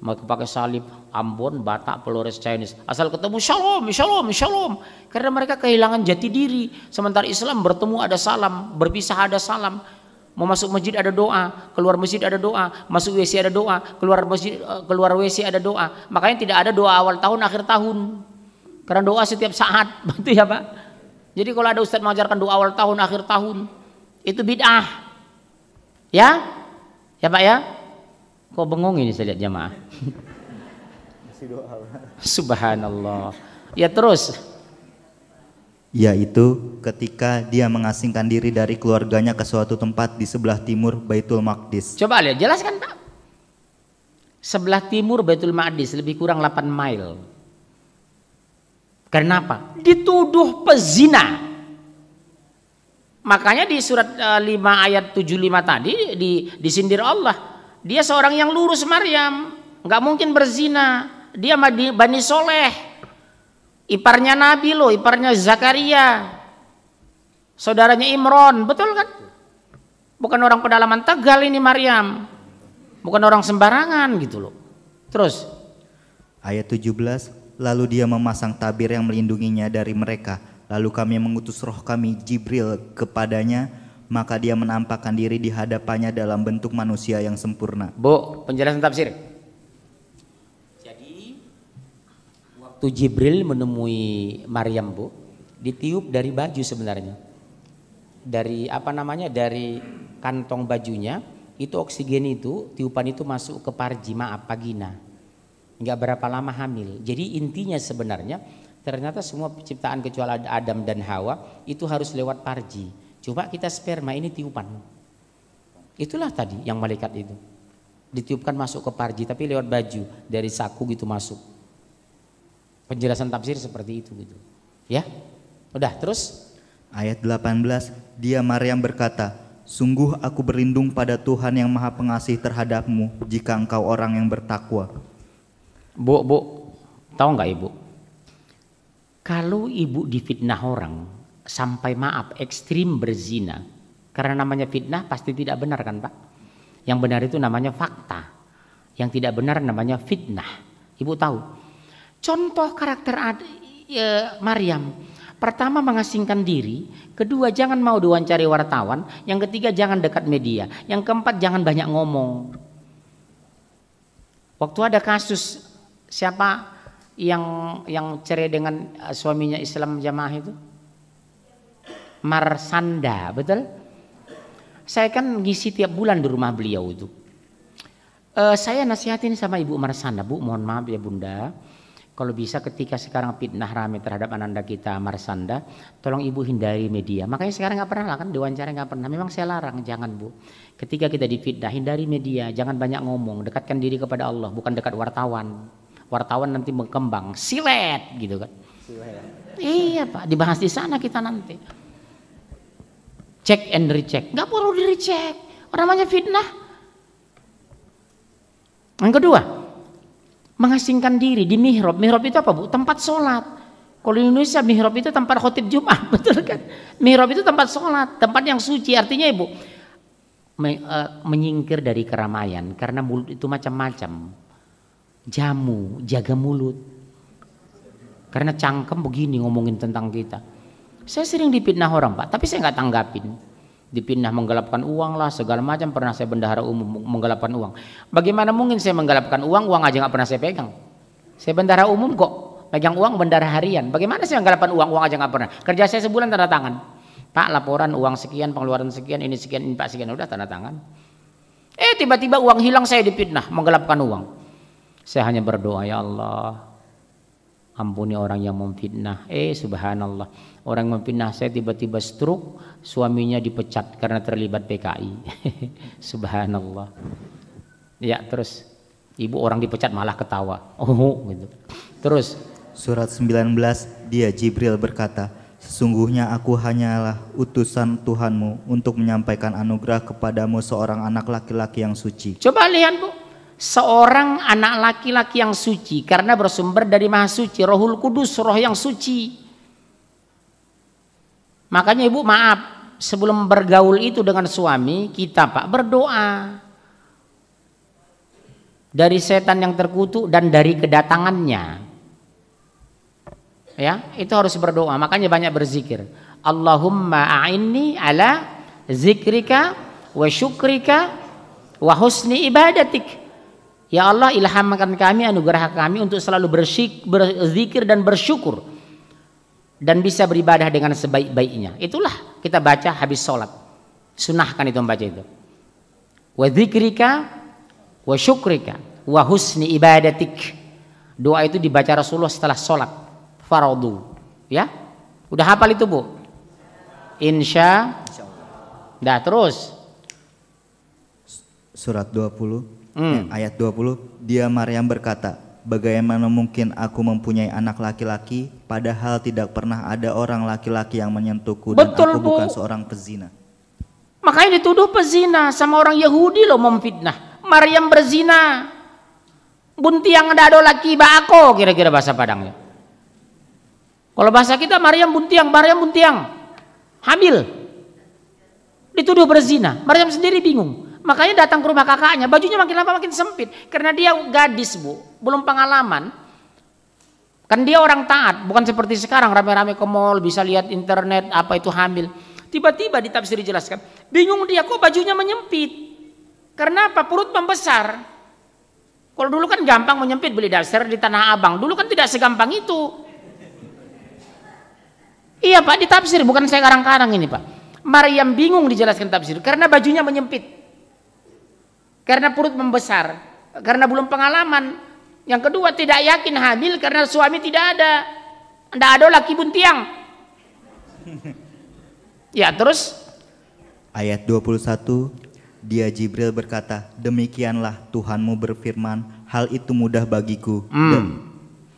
Maka pakai salib Ambon, Batak, Pelores, Chinese. Asal ketemu shalom, shalom, shalom. Karena mereka kehilangan jati diri. Sementara Islam bertemu ada salam, berpisah ada salam. Mau masuk masjid ada doa, keluar masjid ada doa, masuk WC ada doa, keluar masjid eh, keluar WC ada doa. Makanya tidak ada doa awal tahun akhir tahun. Karena doa setiap saat, betul ya Pak? Jadi kalau ada ustadz mengajarkan doa awal tahun akhir tahun, itu bid'ah. Ya? Ya Pak ya? Kok bengong ini saya lihat jamaah? Subhanallah. Ya terus. Yaitu ketika dia mengasingkan diri dari keluarganya ke suatu tempat di sebelah timur Baitul Maqdis. Coba lihat, jelaskan Pak. Sebelah timur Baitul Maqdis lebih kurang 8 mile. Kenapa? Dituduh pezina. Makanya di surat 5 eh, ayat 75 tadi di disindir Allah, dia seorang yang lurus Maryam, nggak mungkin berzina dia Bani Soleh. Iparnya Nabi loh, iparnya Zakaria. Saudaranya Imron, betul kan? Bukan orang pedalaman Tegal ini Maryam. Bukan orang sembarangan gitu loh. Terus ayat 17 lalu dia memasang tabir yang melindunginya dari mereka. Lalu kami mengutus roh kami Jibril kepadanya maka dia menampakkan diri di hadapannya dalam bentuk manusia yang sempurna. Bu, penjelasan tafsir. waktu Jibril menemui Maryam bu ditiup dari baju sebenarnya dari apa namanya dari kantong bajunya itu oksigen itu tiupan itu masuk ke parjima gina, nggak berapa lama hamil jadi intinya sebenarnya ternyata semua penciptaan kecuali Adam dan Hawa itu harus lewat parji coba kita sperma ini tiupan itulah tadi yang malaikat itu ditiupkan masuk ke parji tapi lewat baju dari saku gitu masuk penjelasan tafsir seperti itu gitu. Ya. Udah, terus ayat 18 dia Maryam berkata, "Sungguh aku berlindung pada Tuhan yang Maha Pengasih terhadapmu jika engkau orang yang bertakwa." Bu, Bu, tahu nggak Ibu? Kalau Ibu difitnah orang sampai maaf ekstrim berzina, karena namanya fitnah pasti tidak benar kan Pak? Yang benar itu namanya fakta. Yang tidak benar namanya fitnah. Ibu tahu, Contoh karakter ad, ya, Maryam. Pertama mengasingkan diri, kedua jangan mau diwawancari wartawan, yang ketiga jangan dekat media, yang keempat jangan banyak ngomong. Waktu ada kasus siapa yang yang cerai dengan eh, suaminya Islam jamaah itu? Marsanda, betul? Saya kan ngisi tiap bulan di rumah beliau itu. Uh, saya nasihatin sama Ibu Marsanda, Bu mohon maaf ya Bunda kalau bisa ketika sekarang fitnah rame terhadap ananda kita Marsanda, tolong ibu hindari media. Makanya sekarang nggak pernah lah kan diwawancara nggak pernah. Memang saya larang, jangan bu. Ketika kita difitnah, hindari media, jangan banyak ngomong, dekatkan diri kepada Allah, bukan dekat wartawan. Wartawan nanti berkembang, silet gitu kan. Iya pak, dibahas di sana kita nanti. Check and recheck, nggak perlu di recheck. Namanya fitnah. Yang kedua, mengasingkan diri di mihrab. Mihrab itu apa bu? Tempat sholat. Kalau di Indonesia mihrab itu tempat khotib Jumat, betul kan? Mihrab itu tempat sholat, tempat yang suci. Artinya ibu e, menyingkir dari keramaian karena mulut itu macam-macam. Jamu, jaga mulut. Karena cangkem begini ngomongin tentang kita. Saya sering dipitnah orang pak, tapi saya nggak tanggapin dipindah menggelapkan uang lah segala macam pernah saya bendahara umum menggelapkan uang bagaimana mungkin saya menggelapkan uang uang aja nggak pernah saya pegang saya bendahara umum kok pegang uang bendahara harian bagaimana saya menggelapkan uang uang aja nggak pernah kerja saya sebulan tanda tangan pak laporan uang sekian pengeluaran sekian ini sekian ini pak sekian udah tanda tangan eh tiba-tiba uang hilang saya dipindah menggelapkan uang saya hanya berdoa ya Allah ampuni orang yang memfitnah. Eh subhanallah, orang memfitnah saya tiba-tiba stroke, suaminya dipecat karena terlibat PKI. subhanallah. Ya, terus ibu orang dipecat malah ketawa. Oh, gitu. Terus surat 19 dia Jibril berkata, Sesungguhnya aku hanyalah utusan Tuhanmu untuk menyampaikan anugerah kepadamu seorang anak laki-laki yang suci. Coba lihat Bu, seorang anak laki-laki yang suci karena bersumber dari Maha Suci, Rohul Kudus, roh yang suci. Makanya Ibu maaf, sebelum bergaul itu dengan suami, kita Pak berdoa. Dari setan yang terkutuk dan dari kedatangannya. Ya, itu harus berdoa, makanya banyak berzikir. Allahumma a'inni ala zikrika wa syukrika wa husni ibadatik. Ya Allah ilhamkan kami, anugerah kami untuk selalu bersyik, berzikir dan bersyukur dan bisa beribadah dengan sebaik-baiknya. Itulah kita baca habis sholat. Sunahkan itu membaca itu. Wa dzikrika wa syukrika wa husni ibadatik. Doa itu dibaca Rasulullah setelah sholat. Faradu. Ya. Udah hafal itu bu? Insya. Dah terus. Surat 20 hmm. Ya, ayat 20 dia Maryam berkata bagaimana mungkin aku mempunyai anak laki-laki padahal tidak pernah ada orang laki-laki yang menyentuhku dan Betul, aku bu. bukan seorang pezina makanya dituduh pezina sama orang Yahudi loh memfitnah Maryam berzina bunti buntiang ada laki bako kira-kira bahasa Padangnya kalau bahasa kita Maryam buntiang Maryam buntiang hamil dituduh berzina Maryam sendiri bingung Makanya datang ke rumah kakaknya, bajunya makin lama makin sempit karena dia gadis, Bu, belum pengalaman. Kan dia orang taat, bukan seperti sekarang rame-rame ke mall, bisa lihat internet apa itu hamil. Tiba-tiba di tafsir dijelaskan, bingung dia kok bajunya menyempit. Karena apa? Perut membesar. Kalau dulu kan gampang menyempit beli dasar di Tanah Abang. Dulu kan tidak segampang itu. Iya Pak, ditafsir bukan saya karang-karang ini Pak. Maryam bingung dijelaskan tafsir karena bajunya menyempit karena perut membesar, karena belum pengalaman. Yang kedua tidak yakin hamil karena suami tidak ada. Anda ada laki buntiang. Ya terus ayat 21 dia Jibril berkata, "Demikianlah Tuhanmu berfirman, hal itu mudah bagiku." Hmm.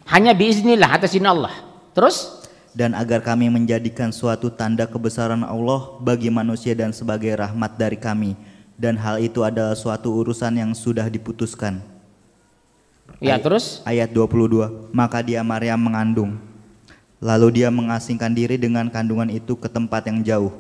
Hanya biiznillah atas izin Allah. Terus dan agar kami menjadikan suatu tanda kebesaran Allah bagi manusia dan sebagai rahmat dari kami dan hal itu adalah suatu urusan yang sudah diputuskan. Ya, Ay terus ayat 22. Maka dia Maria mengandung. Lalu dia mengasingkan diri dengan kandungan itu ke tempat yang jauh.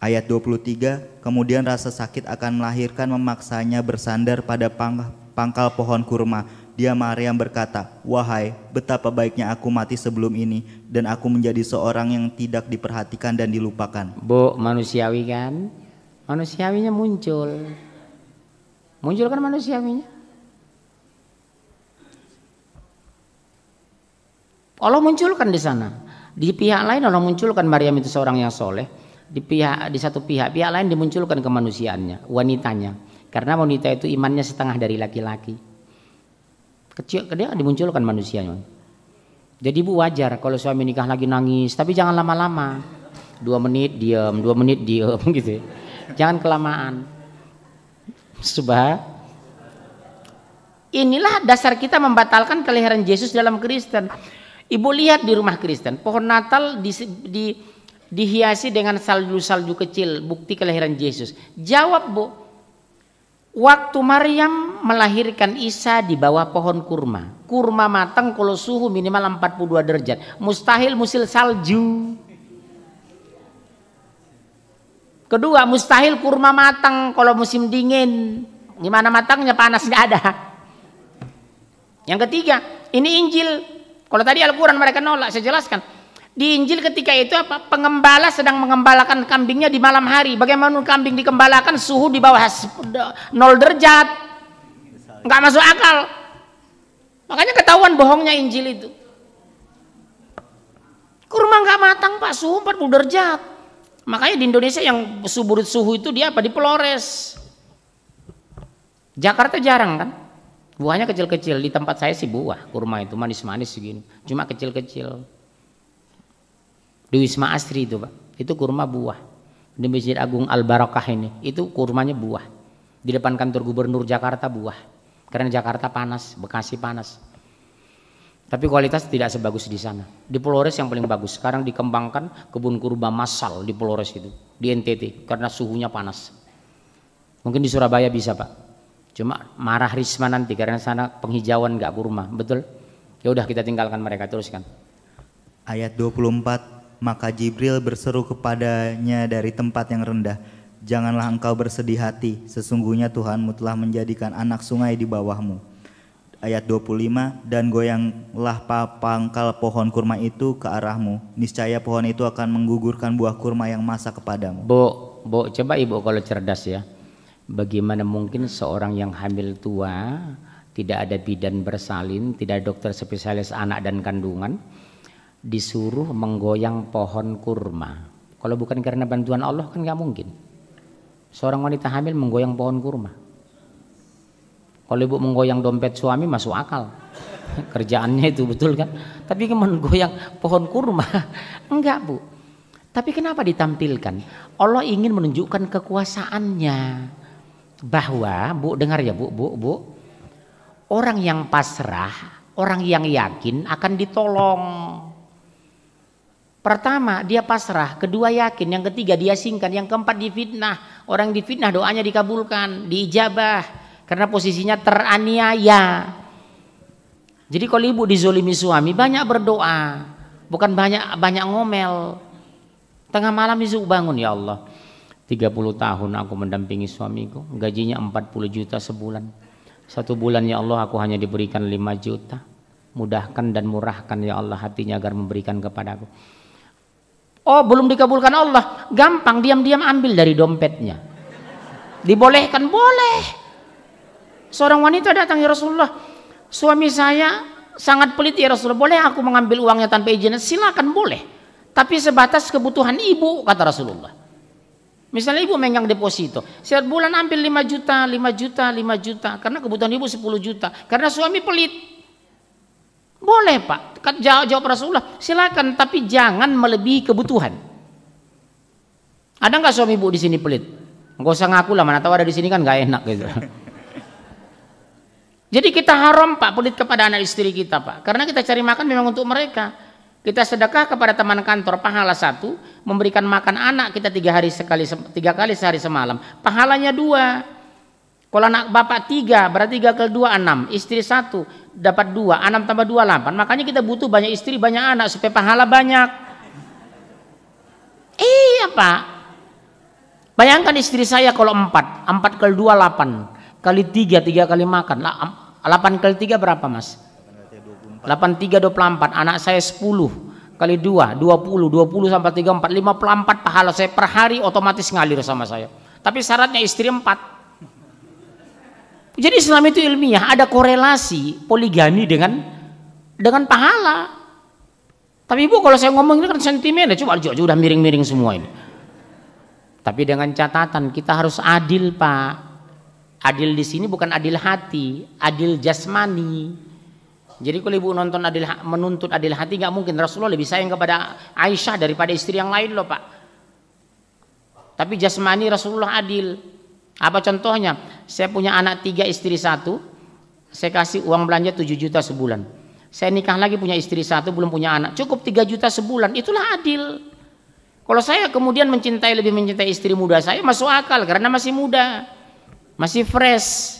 Ayat 23, kemudian rasa sakit akan melahirkan memaksanya bersandar pada pang pangkal pohon kurma. Dia Maryam berkata, "Wahai, betapa baiknya aku mati sebelum ini dan aku menjadi seorang yang tidak diperhatikan dan dilupakan." Bu, manusiawi kan? manusiawinya muncul. Muncul kan manusiawinya. Allah munculkan di sana. Di pihak lain Allah munculkan Maryam itu seorang yang soleh. Di pihak di satu pihak pihak lain dimunculkan kemanusiaannya, wanitanya. Karena wanita itu imannya setengah dari laki-laki. Kecil dia dimunculkan manusianya. Jadi bu wajar kalau suami nikah lagi nangis, tapi jangan lama-lama. Dua menit diam, dua menit diam gitu. Ya. Jangan kelamaan. Subah. Inilah dasar kita membatalkan kelahiran Yesus dalam Kristen. Ibu lihat di rumah Kristen, pohon Natal di, di, dihiasi dengan salju-salju kecil, bukti kelahiran Yesus. Jawab bu, waktu Maryam melahirkan Isa di bawah pohon kurma. Kurma matang kalau suhu minimal 42 derajat. Mustahil musil salju. Kedua, mustahil kurma matang kalau musim dingin. Gimana matangnya panas nggak ada. Yang ketiga, ini Injil. Kalau tadi Al-Quran mereka nolak, saya jelaskan. Di Injil ketika itu apa? Pengembala sedang mengembalakan kambingnya di malam hari. Bagaimana kambing dikembalakan suhu di bawah nol derajat. Nggak masuk akal. Makanya ketahuan bohongnya Injil itu. Kurma nggak matang Pak, suhu 40 derajat. Makanya di Indonesia yang subur suhu itu dia apa? Di Pelores. Jakarta jarang kan? Buahnya kecil-kecil. Di tempat saya sih buah kurma itu manis-manis segini. Cuma kecil-kecil. Di Wisma Asri itu pak. Itu kurma buah. Di Masjid Agung al Barokah ini. Itu kurmanya buah. Di depan kantor gubernur Jakarta buah. Karena Jakarta panas, Bekasi panas. Tapi kualitas tidak sebagus di sana. Di Polores yang paling bagus. Sekarang dikembangkan kebun kurba massal di Polores itu, di NTT karena suhunya panas. Mungkin di Surabaya bisa, Pak. Cuma marah Risma nanti karena sana penghijauan nggak kurma, betul? Ya udah kita tinggalkan mereka teruskan. Ayat 24, maka Jibril berseru kepadanya dari tempat yang rendah, Janganlah engkau bersedih hati, sesungguhnya Tuhanmu telah menjadikan anak sungai di bawahmu ayat 25 dan goyanglah pangkal pohon kurma itu ke arahmu niscaya pohon itu akan menggugurkan buah kurma yang masa kepadamu Bu Bu coba Ibu kalau cerdas ya bagaimana mungkin seorang yang hamil tua tidak ada bidan bersalin tidak ada dokter spesialis anak dan kandungan disuruh menggoyang pohon kurma kalau bukan karena bantuan Allah kan nggak mungkin seorang wanita hamil menggoyang pohon kurma kalau ibu menggoyang dompet suami masuk akal. Kerjaannya itu betul kan? Tapi menggoyang pohon kurma enggak, Bu. Tapi kenapa ditampilkan? Allah ingin menunjukkan kekuasaannya. Bahwa, Bu, dengar ya, Bu, Bu, Bu. Orang yang pasrah, orang yang yakin akan ditolong. Pertama, dia pasrah, kedua yakin, yang ketiga dia singkan, yang keempat difitnah. Orang difitnah doanya dikabulkan, diijabah karena posisinya teraniaya. Jadi kalau ibu dizolimi suami banyak berdoa, bukan banyak banyak ngomel. Tengah malam ibu bangun ya Allah. 30 tahun aku mendampingi suamiku, gajinya 40 juta sebulan. Satu bulan ya Allah aku hanya diberikan 5 juta. Mudahkan dan murahkan ya Allah hatinya agar memberikan kepadaku. Oh belum dikabulkan Allah, gampang diam-diam ambil dari dompetnya. Dibolehkan boleh Seorang wanita datang ya Rasulullah, suami saya sangat pelit ya Rasulullah, boleh aku mengambil uangnya tanpa izin? Silakan boleh, tapi sebatas kebutuhan ibu kata Rasulullah. Misalnya ibu megang deposito, setiap bulan ambil 5 juta, 5 juta, 5 juta, karena kebutuhan ibu 10 juta, karena suami pelit. Boleh pak, kan jawab, jawab Rasulullah, silakan, tapi jangan melebihi kebutuhan. Ada nggak suami ibu di sini pelit? Gak usah ngaku lah, mana tahu ada di sini kan nggak enak gitu. Jadi kita haram Pak pelit kepada anak istri kita Pak. Karena kita cari makan memang untuk mereka. Kita sedekah kepada teman kantor pahala satu, memberikan makan anak kita tiga hari sekali tiga kali sehari semalam. Pahalanya dua. Kalau anak bapak tiga, berarti tiga ke dua enam, istri satu dapat dua, enam tambah dua delapan. Makanya kita butuh banyak istri, banyak anak supaya pahala banyak. Iya pak. Bayangkan istri saya kalau empat, empat kali dua delapan kali tiga tiga kali makan lah 8 kali 3 berapa mas? 8 3 24 anak saya 10 kali 2 20 20 sampai 3 4 54 pahala saya per hari otomatis ngalir sama saya tapi syaratnya istri 4 jadi Islam itu ilmiah ada korelasi poligami dengan dengan pahala tapi ibu kalau saya ngomong ini kan sentimen ya, coba aja udah miring-miring semua ini tapi dengan catatan kita harus adil pak Adil di sini bukan adil hati, adil jasmani. Jadi kalau ibu nonton adil menuntut adil hati nggak mungkin Rasulullah lebih sayang kepada Aisyah daripada istri yang lain loh pak. Tapi jasmani Rasulullah adil. Apa contohnya? Saya punya anak tiga istri satu, saya kasih uang belanja 7 juta sebulan. Saya nikah lagi punya istri satu, belum punya anak. Cukup 3 juta sebulan, itulah adil. Kalau saya kemudian mencintai lebih mencintai istri muda saya masuk akal karena masih muda. Masih fresh.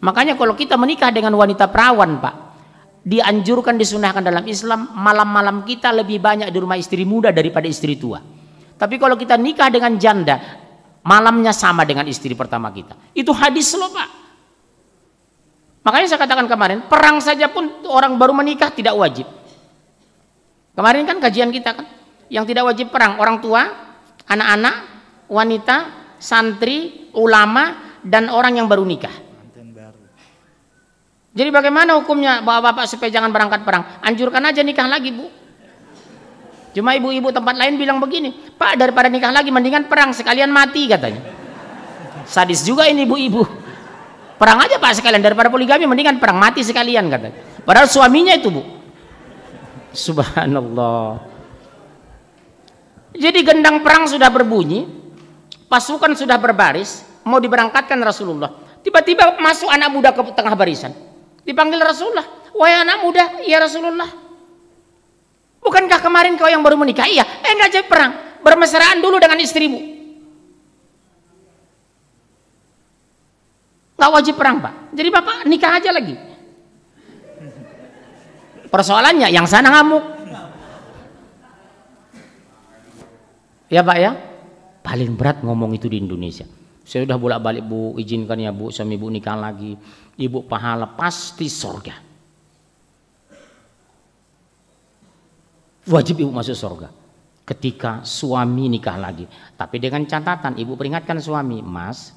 Makanya kalau kita menikah dengan wanita perawan, Pak, dianjurkan disunahkan dalam Islam, malam-malam kita lebih banyak di rumah istri muda daripada istri tua. Tapi kalau kita nikah dengan janda, malamnya sama dengan istri pertama kita. Itu hadis loh, Pak. Makanya saya katakan kemarin, perang saja pun orang baru menikah tidak wajib. Kemarin kan kajian kita kan, yang tidak wajib perang orang tua, anak-anak, wanita, santri, ulama, dan orang yang baru nikah. Jadi bagaimana hukumnya bapak-bapak supaya jangan berangkat perang? Anjurkan aja nikah lagi bu. Cuma ibu-ibu tempat lain bilang begini, Pak daripada nikah lagi mendingan perang sekalian mati katanya. Sadis juga ini ibu-ibu. Perang aja pak sekalian daripada poligami mendingan perang mati sekalian katanya. Padahal suaminya itu bu. Subhanallah. Jadi gendang perang sudah berbunyi, pasukan sudah berbaris, mau diberangkatkan Rasulullah. Tiba-tiba masuk anak muda ke tengah barisan. Dipanggil Rasulullah. Wahai anak muda, ya Rasulullah. Bukankah kemarin kau yang baru menikah? Iya, enggak eh, jadi perang. Bermesraan dulu dengan istrimu. Enggak wajib perang, Pak. Jadi Bapak nikah aja lagi. Persoalannya yang sana ngamuk. Ya Pak ya? Paling berat ngomong itu di Indonesia. Saya sudah bolak-balik Bu, izinkan ya Bu, suami Ibu nikah lagi. Ibu pahala pasti sorga. Wajib Ibu masuk sorga ketika suami nikah lagi. Tapi dengan catatan Ibu peringatkan suami, Mas,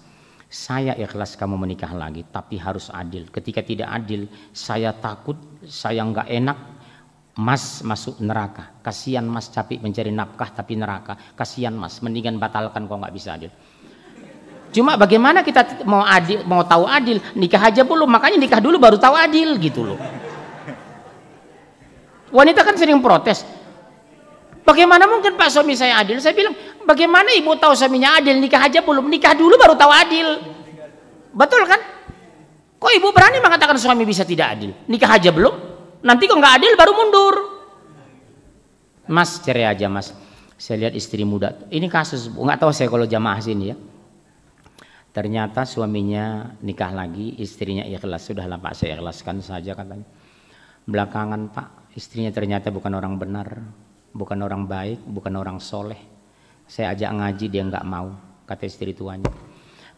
saya ikhlas kamu menikah lagi, tapi harus adil. Ketika tidak adil, saya takut, saya nggak enak, Mas masuk neraka. Kasihan Mas capek mencari nafkah tapi neraka. Kasihan Mas, mendingan batalkan kok nggak bisa adil. Cuma bagaimana kita mau adil, mau tahu adil, nikah aja belum, makanya nikah dulu baru tahu adil gitu loh. Wanita kan sering protes. Bagaimana mungkin Pak suami saya adil? Saya bilang, bagaimana ibu tahu suaminya adil? Nikah aja belum, nikah dulu baru tahu adil. Betul kan? Kok ibu berani mengatakan suami bisa tidak adil? Nikah aja belum? Nanti kok nggak adil baru mundur. Mas cerai aja mas. Saya lihat istri muda. Ini kasus nggak tahu saya kalau jamaah sini ya Ternyata suaminya nikah lagi, istrinya ikhlas. Sudahlah Pak, saya ikhlaskan saja katanya. Belakangan Pak, istrinya ternyata bukan orang benar, bukan orang baik, bukan orang soleh. Saya ajak ngaji, dia nggak mau, kata istri tuanya.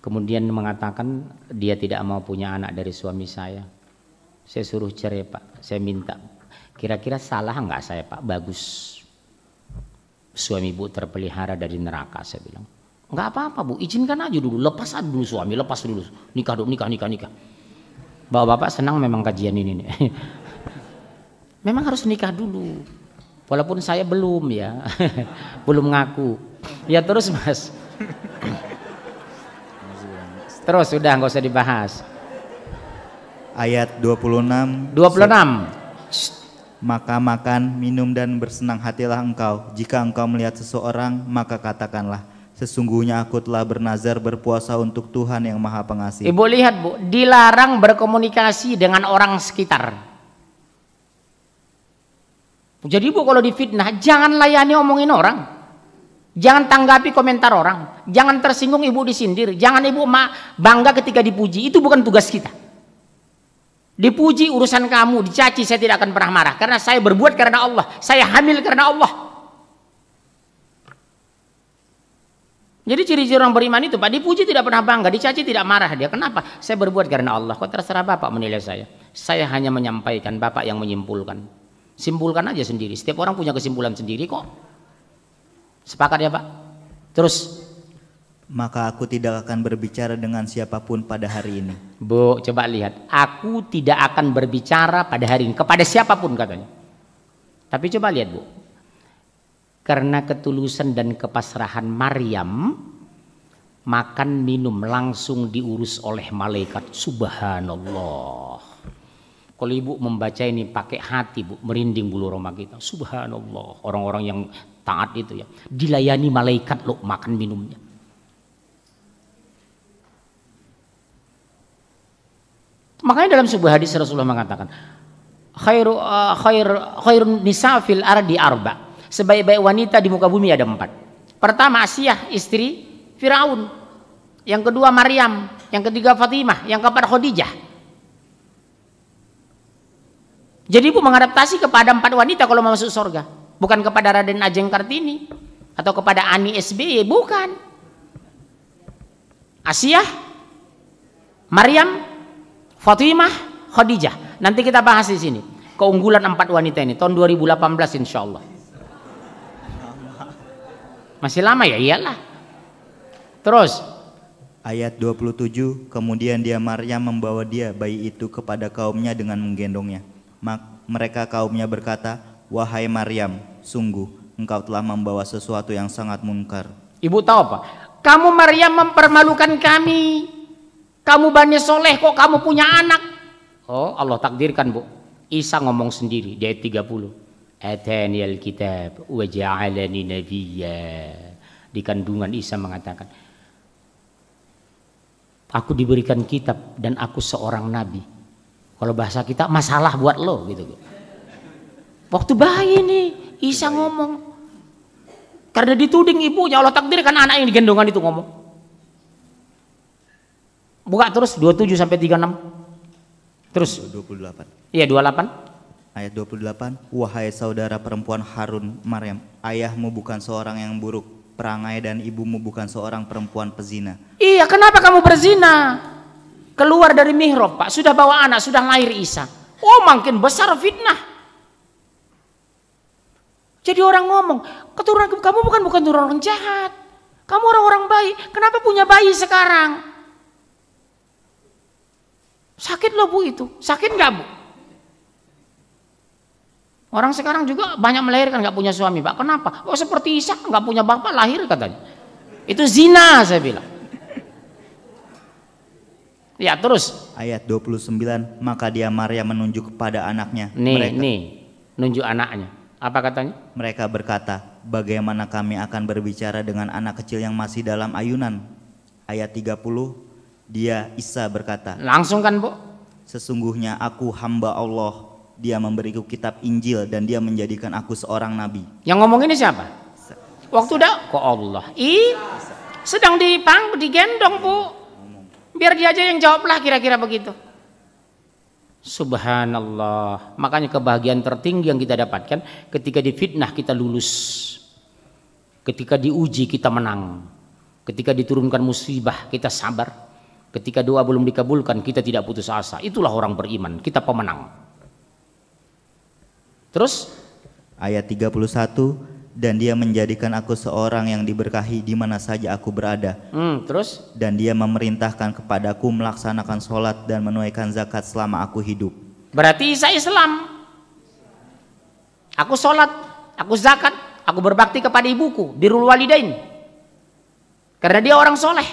Kemudian mengatakan dia tidak mau punya anak dari suami saya. Saya suruh cerai Pak, saya minta. Kira-kira salah nggak saya Pak? Bagus. Suami ibu terpelihara dari neraka, saya bilang. Enggak apa-apa bu, izinkan aja dulu, lepas aja dulu suami, lepas dulu nikah dulu nikah nikah nikah. Bapak-bapak senang memang kajian ini nih. memang harus nikah dulu, walaupun saya belum ya, belum ngaku. Ya terus mas. terus sudah nggak usah dibahas. Ayat 26. 26. Maka makan, minum dan bersenang hatilah engkau. Jika engkau melihat seseorang, maka katakanlah, Sesungguhnya aku telah bernazar berpuasa untuk Tuhan yang Maha Pengasih. Ibu lihat, Bu, dilarang berkomunikasi dengan orang sekitar. Jadi Bu kalau difitnah, jangan layani omongin orang. Jangan tanggapi komentar orang. Jangan tersinggung Ibu disindir. Jangan Ibu ma bangga ketika dipuji. Itu bukan tugas kita. Dipuji urusan kamu, dicaci saya tidak akan pernah marah karena saya berbuat karena Allah, saya hamil karena Allah. Jadi ciri-ciri orang beriman itu Pak dipuji tidak pernah bangga, dicaci tidak marah dia. Kenapa? Saya berbuat karena Allah. Kok terserah Bapak menilai saya. Saya hanya menyampaikan Bapak yang menyimpulkan. Simpulkan aja sendiri. Setiap orang punya kesimpulan sendiri kok. Sepakat ya Pak? Terus maka aku tidak akan berbicara dengan siapapun pada hari ini. Bu, coba lihat. Aku tidak akan berbicara pada hari ini kepada siapapun katanya. Tapi coba lihat, Bu karena ketulusan dan kepasrahan Maryam makan minum langsung diurus oleh malaikat subhanallah kalau ibu membaca ini pakai hati bu merinding bulu roma kita subhanallah orang-orang yang taat itu ya dilayani malaikat loh makan minumnya makanya dalam sebuah hadis Rasulullah mengatakan khairu uh, khair khairun nisafil ardi arba' sebaik-baik wanita di muka bumi ada empat. Pertama Asiyah istri Firaun. Yang kedua Maryam, yang ketiga Fatimah, yang keempat Khadijah. Jadi ibu mengadaptasi kepada empat wanita kalau mau masuk surga, bukan kepada Raden Ajeng Kartini atau kepada Ani SBY, bukan. Asiyah, Maryam, Fatimah, Khadijah. Nanti kita bahas di sini keunggulan empat wanita ini tahun 2018 insya Allah. Masih lama ya? Iyalah. Terus ayat 27 kemudian dia Maryam membawa dia bayi itu kepada kaumnya dengan menggendongnya. mereka kaumnya berkata, "Wahai Maryam, sungguh engkau telah membawa sesuatu yang sangat munkar." Ibu tahu apa? Kamu Maryam mempermalukan kami. Kamu Bani Soleh kok kamu punya anak? Oh Allah takdirkan bu. Isa ngomong sendiri, dia 30 atani alkitab wa ja'alani nabiyya. Di kandungan Isa mengatakan, aku diberikan kitab dan aku seorang nabi. Kalau bahasa kita masalah buat lo gitu. Waktu bayi ini Isa ngomong karena dituding ibunya Allah takdir karena anak yang digendongan itu ngomong. Buka terus 27 sampai 36. Terus 28. Iya 28. Ayat 28, Wahai saudara perempuan Harun, Maryam, ayahmu bukan seorang yang buruk, perangai dan ibumu bukan seorang perempuan pezina. Iya, kenapa kamu berzina? Keluar dari mihrab, Pak, sudah bawa anak, sudah lahir Isa. Oh, makin besar fitnah. Jadi orang ngomong, keturunan kamu bukan bukan turun orang jahat. Kamu orang-orang baik. Kenapa punya bayi sekarang? Sakit loh bu itu. Sakit nggak bu? Orang sekarang juga banyak melahirkan nggak punya suami, Pak. Kenapa? Oh seperti Isa nggak punya bapak lahir katanya. Itu zina saya bilang. Ya terus. Ayat 29, maka dia Maria menunjuk kepada anaknya. Nih, mereka, nih, nunjuk anaknya. Apa katanya? Mereka berkata, bagaimana kami akan berbicara dengan anak kecil yang masih dalam ayunan? Ayat 30, dia Isa berkata. Langsung kan bu? Sesungguhnya aku hamba Allah dia memberiku kitab Injil dan dia menjadikan aku seorang nabi. Yang ngomong ini siapa? Waktu dak kok Allah. I sedang dipang digendong, Bu. Biar dia aja yang jawablah kira-kira begitu. Subhanallah. Makanya kebahagiaan tertinggi yang kita dapatkan ketika difitnah kita lulus. Ketika diuji kita menang. Ketika diturunkan musibah kita sabar. Ketika doa belum dikabulkan kita tidak putus asa. Itulah orang beriman, kita pemenang. Terus ayat 31 dan dia menjadikan aku seorang yang diberkahi di mana saja aku berada. Hmm, terus dan dia memerintahkan kepadaku melaksanakan sholat dan menunaikan zakat selama aku hidup. Berarti saya Islam. Aku sholat, aku zakat, aku berbakti kepada ibuku, di birul walidain. Karena dia orang soleh.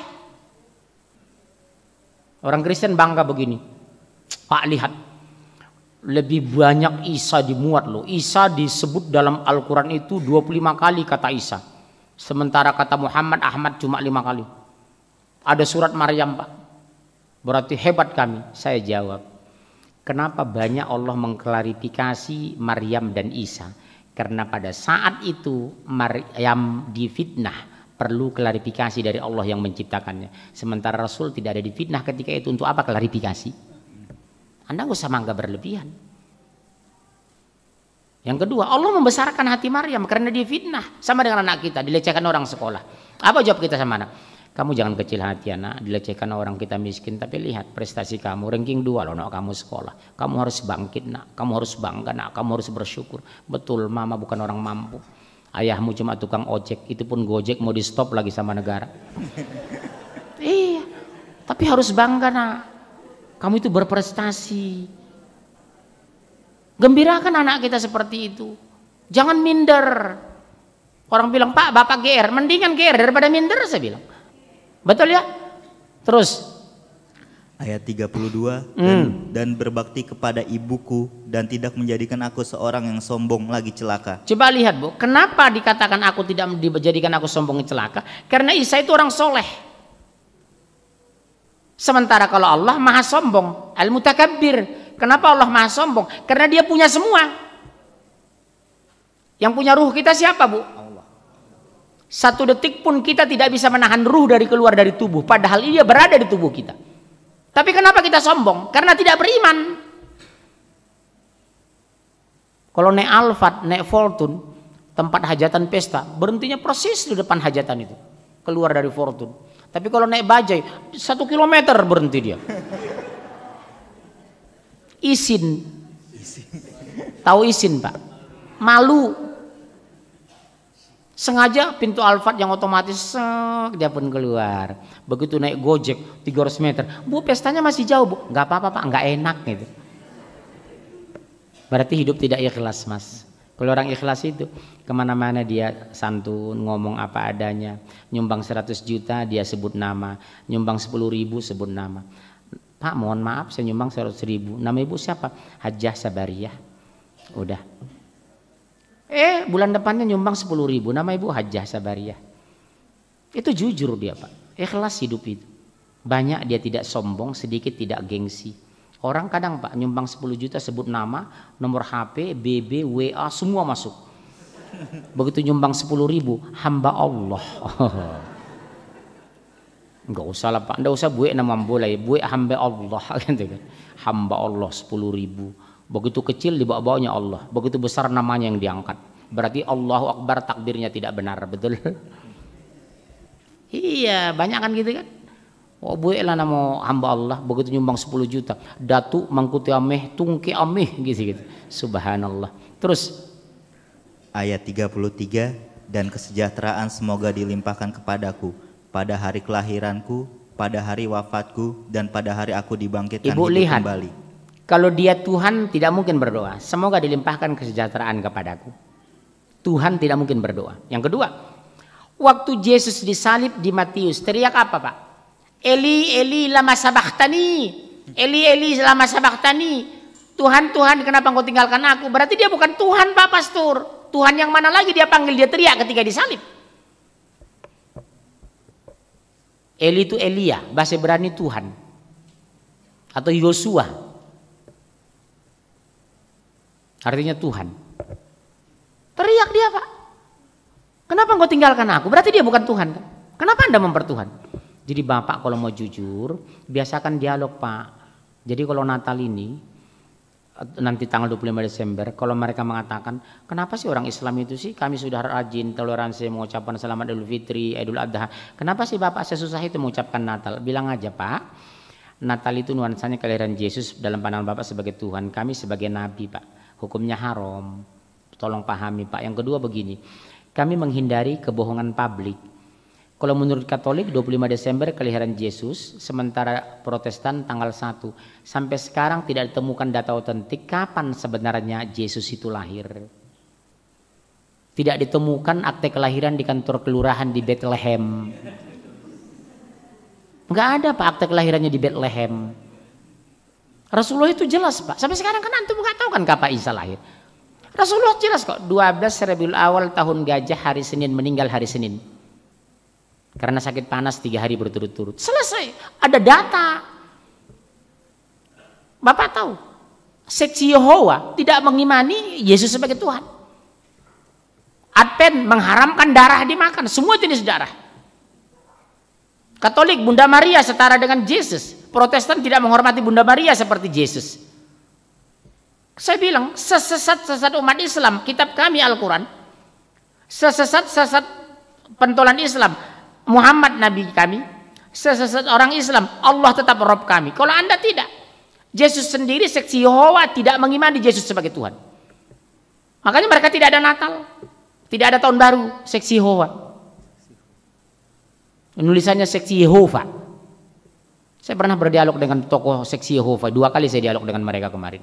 Orang Kristen bangga begini. Pak lihat, lebih banyak Isa dimuat loh. Isa disebut dalam Al-Quran itu 25 kali kata Isa. Sementara kata Muhammad Ahmad cuma lima kali. Ada surat Maryam Pak. Berarti hebat kami. Saya jawab. Kenapa banyak Allah mengklarifikasi Maryam dan Isa? Karena pada saat itu Maryam difitnah perlu klarifikasi dari Allah yang menciptakannya. Sementara Rasul tidak ada difitnah ketika itu untuk apa klarifikasi? Anda nggak usah mangga berlebihan. Yang kedua, Allah membesarkan hati Maryam karena dia fitnah sama dengan anak kita, dilecehkan orang sekolah. Apa jawab kita sama anak? Kamu jangan kecil hati anak, dilecehkan orang kita miskin, tapi lihat prestasi kamu, ranking dua loh nak kamu sekolah. Kamu harus bangkit nak, kamu harus bangga nak, kamu harus bersyukur. Betul, mama bukan orang mampu. Ayahmu cuma tukang ojek, itu pun gojek mau di stop lagi sama negara. iya, tapi harus bangga nak kamu itu berprestasi. Gembirakan anak kita seperti itu. Jangan minder. Orang bilang, Pak, Bapak GR. Mendingan GR daripada minder, saya bilang. Betul ya? Terus. Ayat 32. Hmm. Dan, dan berbakti kepada ibuku dan tidak menjadikan aku seorang yang sombong lagi celaka. Coba lihat, Bu. Kenapa dikatakan aku tidak dijadikan aku sombong celaka? Karena Isa itu orang soleh. Sementara kalau Allah maha sombong, al-mutakabbir. Kenapa Allah maha sombong? Karena dia punya semua. Yang punya ruh kita siapa bu? Allah. Satu detik pun kita tidak bisa menahan ruh dari keluar dari tubuh. Padahal dia berada di tubuh kita. Tapi kenapa kita sombong? Karena tidak beriman. Kalau naik Alphard, naik Fortune, tempat hajatan pesta, berhentinya persis di depan hajatan itu. Keluar dari Fortune tapi kalau naik bajai, satu kilometer berhenti dia. Isin. Tahu isin pak? Malu. Sengaja pintu Alfat yang otomatis sek, dia pun keluar. Begitu naik gojek 300 meter. Bu pestanya masih jauh bu. Gak apa-apa pak, gak enak gitu. Berarti hidup tidak ikhlas mas. Kalau orang ikhlas itu kemana-mana dia santun, ngomong apa adanya. Nyumbang 100 juta dia sebut nama, nyumbang 10 ribu sebut nama. Pak mohon maaf saya nyumbang 100 ribu, nama ibu siapa? Hajah Sabariah. Udah. Eh bulan depannya nyumbang 10 ribu, nama ibu Hajah Sabariah. Itu jujur dia Pak, ikhlas hidup itu. Banyak dia tidak sombong, sedikit tidak gengsi. Orang kadang Pak nyumbang 10 juta sebut nama, nomor HP, BB, WA semua masuk. Begitu nyumbang 10 ribu, hamba Allah. Enggak usah lah Pak, enggak usah buat nama boleh, ya. buat hamba Allah gitu kan. Hamba Allah 10 ribu. Begitu kecil dibawa-bawanya Allah, begitu besar namanya yang diangkat. Berarti Allahu Akbar takdirnya tidak benar, betul? Iya, banyak kan gitu kan? Oh, lah nama hamba Allah begitu nyumbang 10 juta. Datu mangkuti ameh tungki ameh gitu gitu. Subhanallah. Terus ayat 33 dan kesejahteraan semoga dilimpahkan kepadaku pada hari kelahiranku, pada hari wafatku dan pada hari aku dibangkitkan Ibu hidup lihat, kembali. Kalau dia Tuhan tidak mungkin berdoa, semoga dilimpahkan kesejahteraan kepadaku. Tuhan tidak mungkin berdoa. Yang kedua, waktu Yesus disalib di Matius, teriak apa, Pak? Eli, Eli lama sabahtani. Eli, Eli lama sabahtani. Tuhan, Tuhan kenapa engkau tinggalkan aku? Berarti dia bukan Tuhan Pak Pastor. Tuhan yang mana lagi dia panggil, dia teriak ketika disalib. Eli itu Elia, bahasa berani Tuhan. Atau Yosua. Artinya Tuhan. Teriak dia Pak. Kenapa engkau tinggalkan aku? Berarti dia bukan Tuhan. Kan? Kenapa Anda mempertuhan? Jadi Bapak kalau mau jujur, biasakan dialog Pak. Jadi kalau Natal ini, nanti tanggal 25 Desember, kalau mereka mengatakan, kenapa sih orang Islam itu sih kami sudah rajin, toleransi, mengucapkan selamat Idul Fitri, Idul Adha. Kenapa sih Bapak sesusah itu mengucapkan Natal? Bilang aja Pak, Natal itu nuansanya kelahiran Yesus dalam pandangan Bapak sebagai Tuhan, kami sebagai Nabi Pak. Hukumnya haram, tolong pahami Pak. Yang kedua begini, kami menghindari kebohongan publik kalau menurut Katolik 25 Desember kelahiran Yesus, sementara Protestan tanggal 1. Sampai sekarang tidak ditemukan data otentik kapan sebenarnya Yesus itu lahir. Tidak ditemukan akte kelahiran di kantor kelurahan di Bethlehem. Enggak ada Pak akte kelahirannya di Bethlehem. Rasulullah itu jelas Pak. Sampai sekarang kan antum enggak tahu kan kapan Isa lahir. Rasulullah jelas kok 12 Rabiul Awal tahun gajah hari Senin meninggal hari Senin karena sakit panas tiga hari berturut-turut. Selesai, ada data. Bapak tahu, seksi Yehowa tidak mengimani Yesus sebagai Tuhan. Advent mengharamkan darah dimakan, semua jenis darah. Katolik Bunda Maria setara dengan Yesus. Protestan tidak menghormati Bunda Maria seperti Yesus. Saya bilang, sesesat-sesat umat Islam, kitab kami Al-Quran, sesesat-sesat pentolan Islam, Muhammad nabi kami, seseset orang Islam, Allah tetap Rob kami. Kalau Anda tidak, Yesus sendiri seksi Yehova tidak mengimani Yesus sebagai Tuhan. Makanya mereka tidak ada Natal, tidak ada tahun baru, seksi Yehova. Penulisannya seksi Yehova. Saya pernah berdialog dengan tokoh seksi Yehova, dua kali saya dialog dengan mereka kemarin.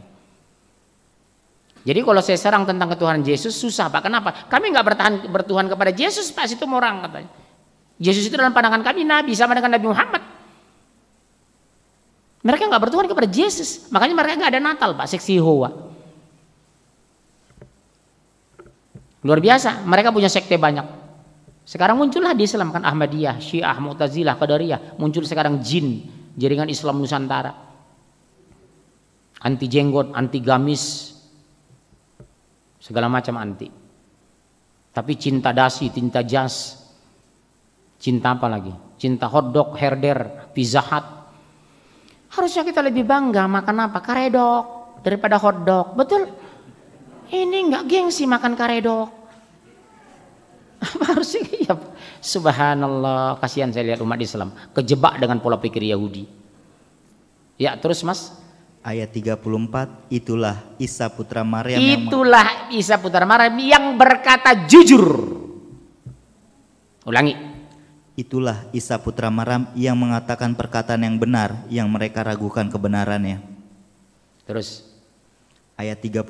Jadi kalau saya serang tentang ketuhanan Yesus susah Pak. Kenapa? Kami nggak bertahan bertuhan kepada Yesus Pak itu orang katanya. Yesus itu dalam pandangan kami nabi sama dengan Nabi Muhammad. Mereka nggak bertuhan kepada Yesus, makanya mereka nggak ada Natal, Pak. Seksi Hoa. Luar biasa, mereka punya sekte banyak. Sekarang muncullah di Islam kan Ahmadiyah, Syiah, Mu'tazilah, Qadariyah, muncul sekarang jin, jaringan Islam Nusantara. Anti jenggot, anti gamis, segala macam anti. Tapi cinta dasi, cinta jas, Cinta apa lagi? Cinta hotdog, herder, pizza hut. Harusnya kita lebih bangga makan apa? Karedok daripada hotdog. Betul? Ini nggak gengsi makan karedok. Apa harusnya? Ya, subhanallah, kasihan saya lihat umat Islam kejebak dengan pola pikir Yahudi. Ya, terus Mas ayat 34 itulah Isa putra Maryam itulah Isa putra Maryam yang berkata jujur ulangi Itulah Isa putra Maram yang mengatakan perkataan yang benar yang mereka ragukan kebenarannya. Terus ayat 35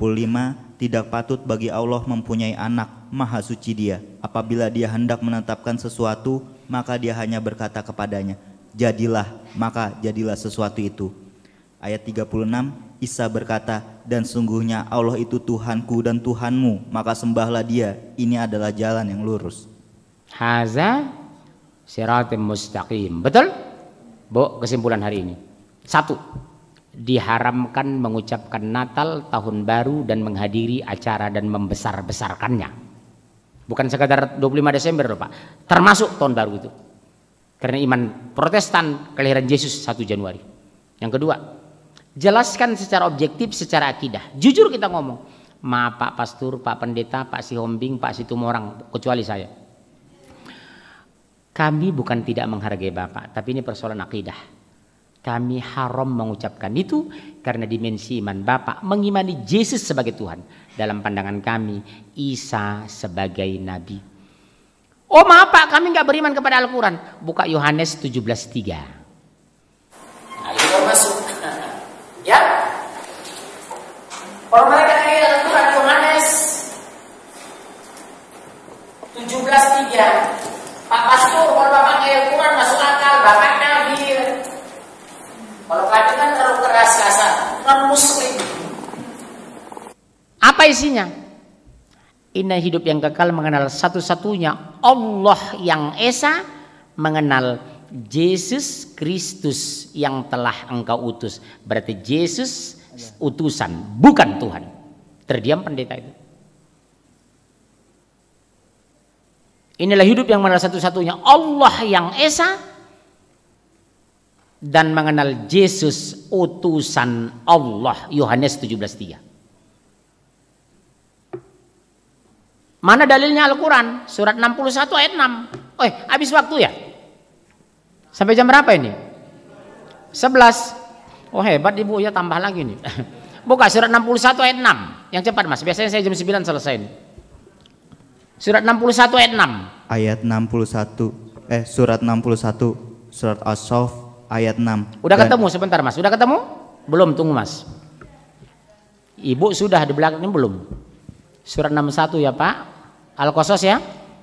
tidak patut bagi Allah mempunyai anak maha suci dia apabila dia hendak menetapkan sesuatu maka dia hanya berkata kepadanya jadilah maka jadilah sesuatu itu. Ayat 36 Isa berkata dan sungguhnya Allah itu Tuhanku dan Tuhanmu maka sembahlah dia ini adalah jalan yang lurus. Haza siratim mustaqim. Betul? Bu, kesimpulan hari ini. Satu, diharamkan mengucapkan Natal, Tahun Baru dan menghadiri acara dan membesar-besarkannya. Bukan sekadar 25 Desember loh Pak, termasuk Tahun Baru itu. Karena iman protestan kelahiran Yesus 1 Januari. Yang kedua, jelaskan secara objektif, secara akidah. Jujur kita ngomong, ma Pak Pastur, Pak Pendeta, Pak Sihombing, Pak Situmorang, kecuali saya kami bukan tidak menghargai Bapak, tapi ini persoalan akidah. Kami haram mengucapkan itu karena dimensi iman Bapak mengimani Yesus sebagai Tuhan. Dalam pandangan kami, Isa sebagai Nabi. Oh maaf Pak, kami nggak beriman kepada Al-Quran. Buka Yohanes 17.3. Nah, masuk. ya. Kalau mereka Al-Quran Yohanes 17.3. Pak Pastor, kalau bapak ngayal ukuran ya masuk akal, bapak kafir. Kalau kafir kan terlalu keras kasar, non muslim. Apa isinya? Inna hidup yang kekal mengenal satu-satunya Allah yang Esa mengenal Yesus Kristus yang telah engkau utus. Berarti Yesus utusan, bukan Tuhan. Terdiam pendeta itu. Inilah hidup yang mana satu-satunya Allah yang Esa dan mengenal Yesus utusan Allah Yohanes 17:3. Mana dalilnya Al-Qur'an? Surat 61 ayat 6. Eh, habis waktu ya? Sampai jam berapa ini? 11. Oh, hebat Ibu ya tambah lagi nih. Buka surat 61 ayat 6. Yang cepat Mas, biasanya saya jam 9 selesai nih. Surat 61 ayat 6. Ayat 61. Eh surat 61 surat As-Saff ayat 6. Udah Dan, ketemu sebentar Mas. Udah ketemu? Belum tunggu Mas. Ibu sudah di belakang ini belum. Surat 61 ya Pak. Al-Qasas ya?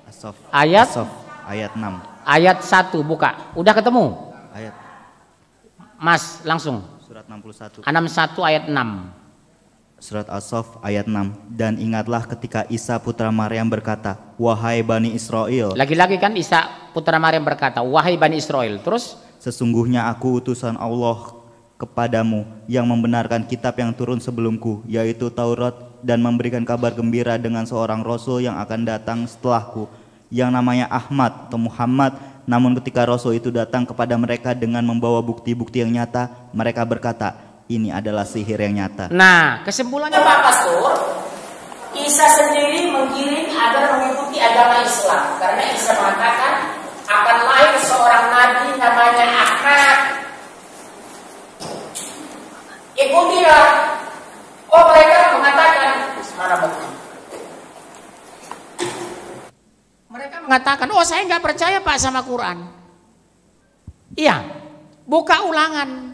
As-Saff. Ayat As-Saff ayat 6. Ayat 1 buka. Udah ketemu? Ayat. Mas langsung. Surat 61. 61 ayat 6. Surat as saf ayat 6 Dan ingatlah ketika Isa putra Maryam berkata Wahai Bani Israel Lagi-lagi kan Isa putra Maryam berkata Wahai Bani Israel Terus Sesungguhnya aku utusan Allah kepadamu yang membenarkan kitab yang turun sebelumku yaitu Taurat dan memberikan kabar gembira dengan seorang rasul yang akan datang setelahku yang namanya Ahmad atau Muhammad namun ketika rasul itu datang kepada mereka dengan membawa bukti-bukti yang nyata mereka berkata ini adalah sihir yang nyata. Nah, kesimpulannya Pak Pastor, Isa sendiri menggiring agar mengikuti agama Islam karena Isa mengatakan akan lahir seorang nabi namanya Ahmad. Ikutilah. Oh mereka mengatakan mana bukti? Mereka mengatakan, oh saya nggak percaya Pak sama Quran. Iya, buka ulangan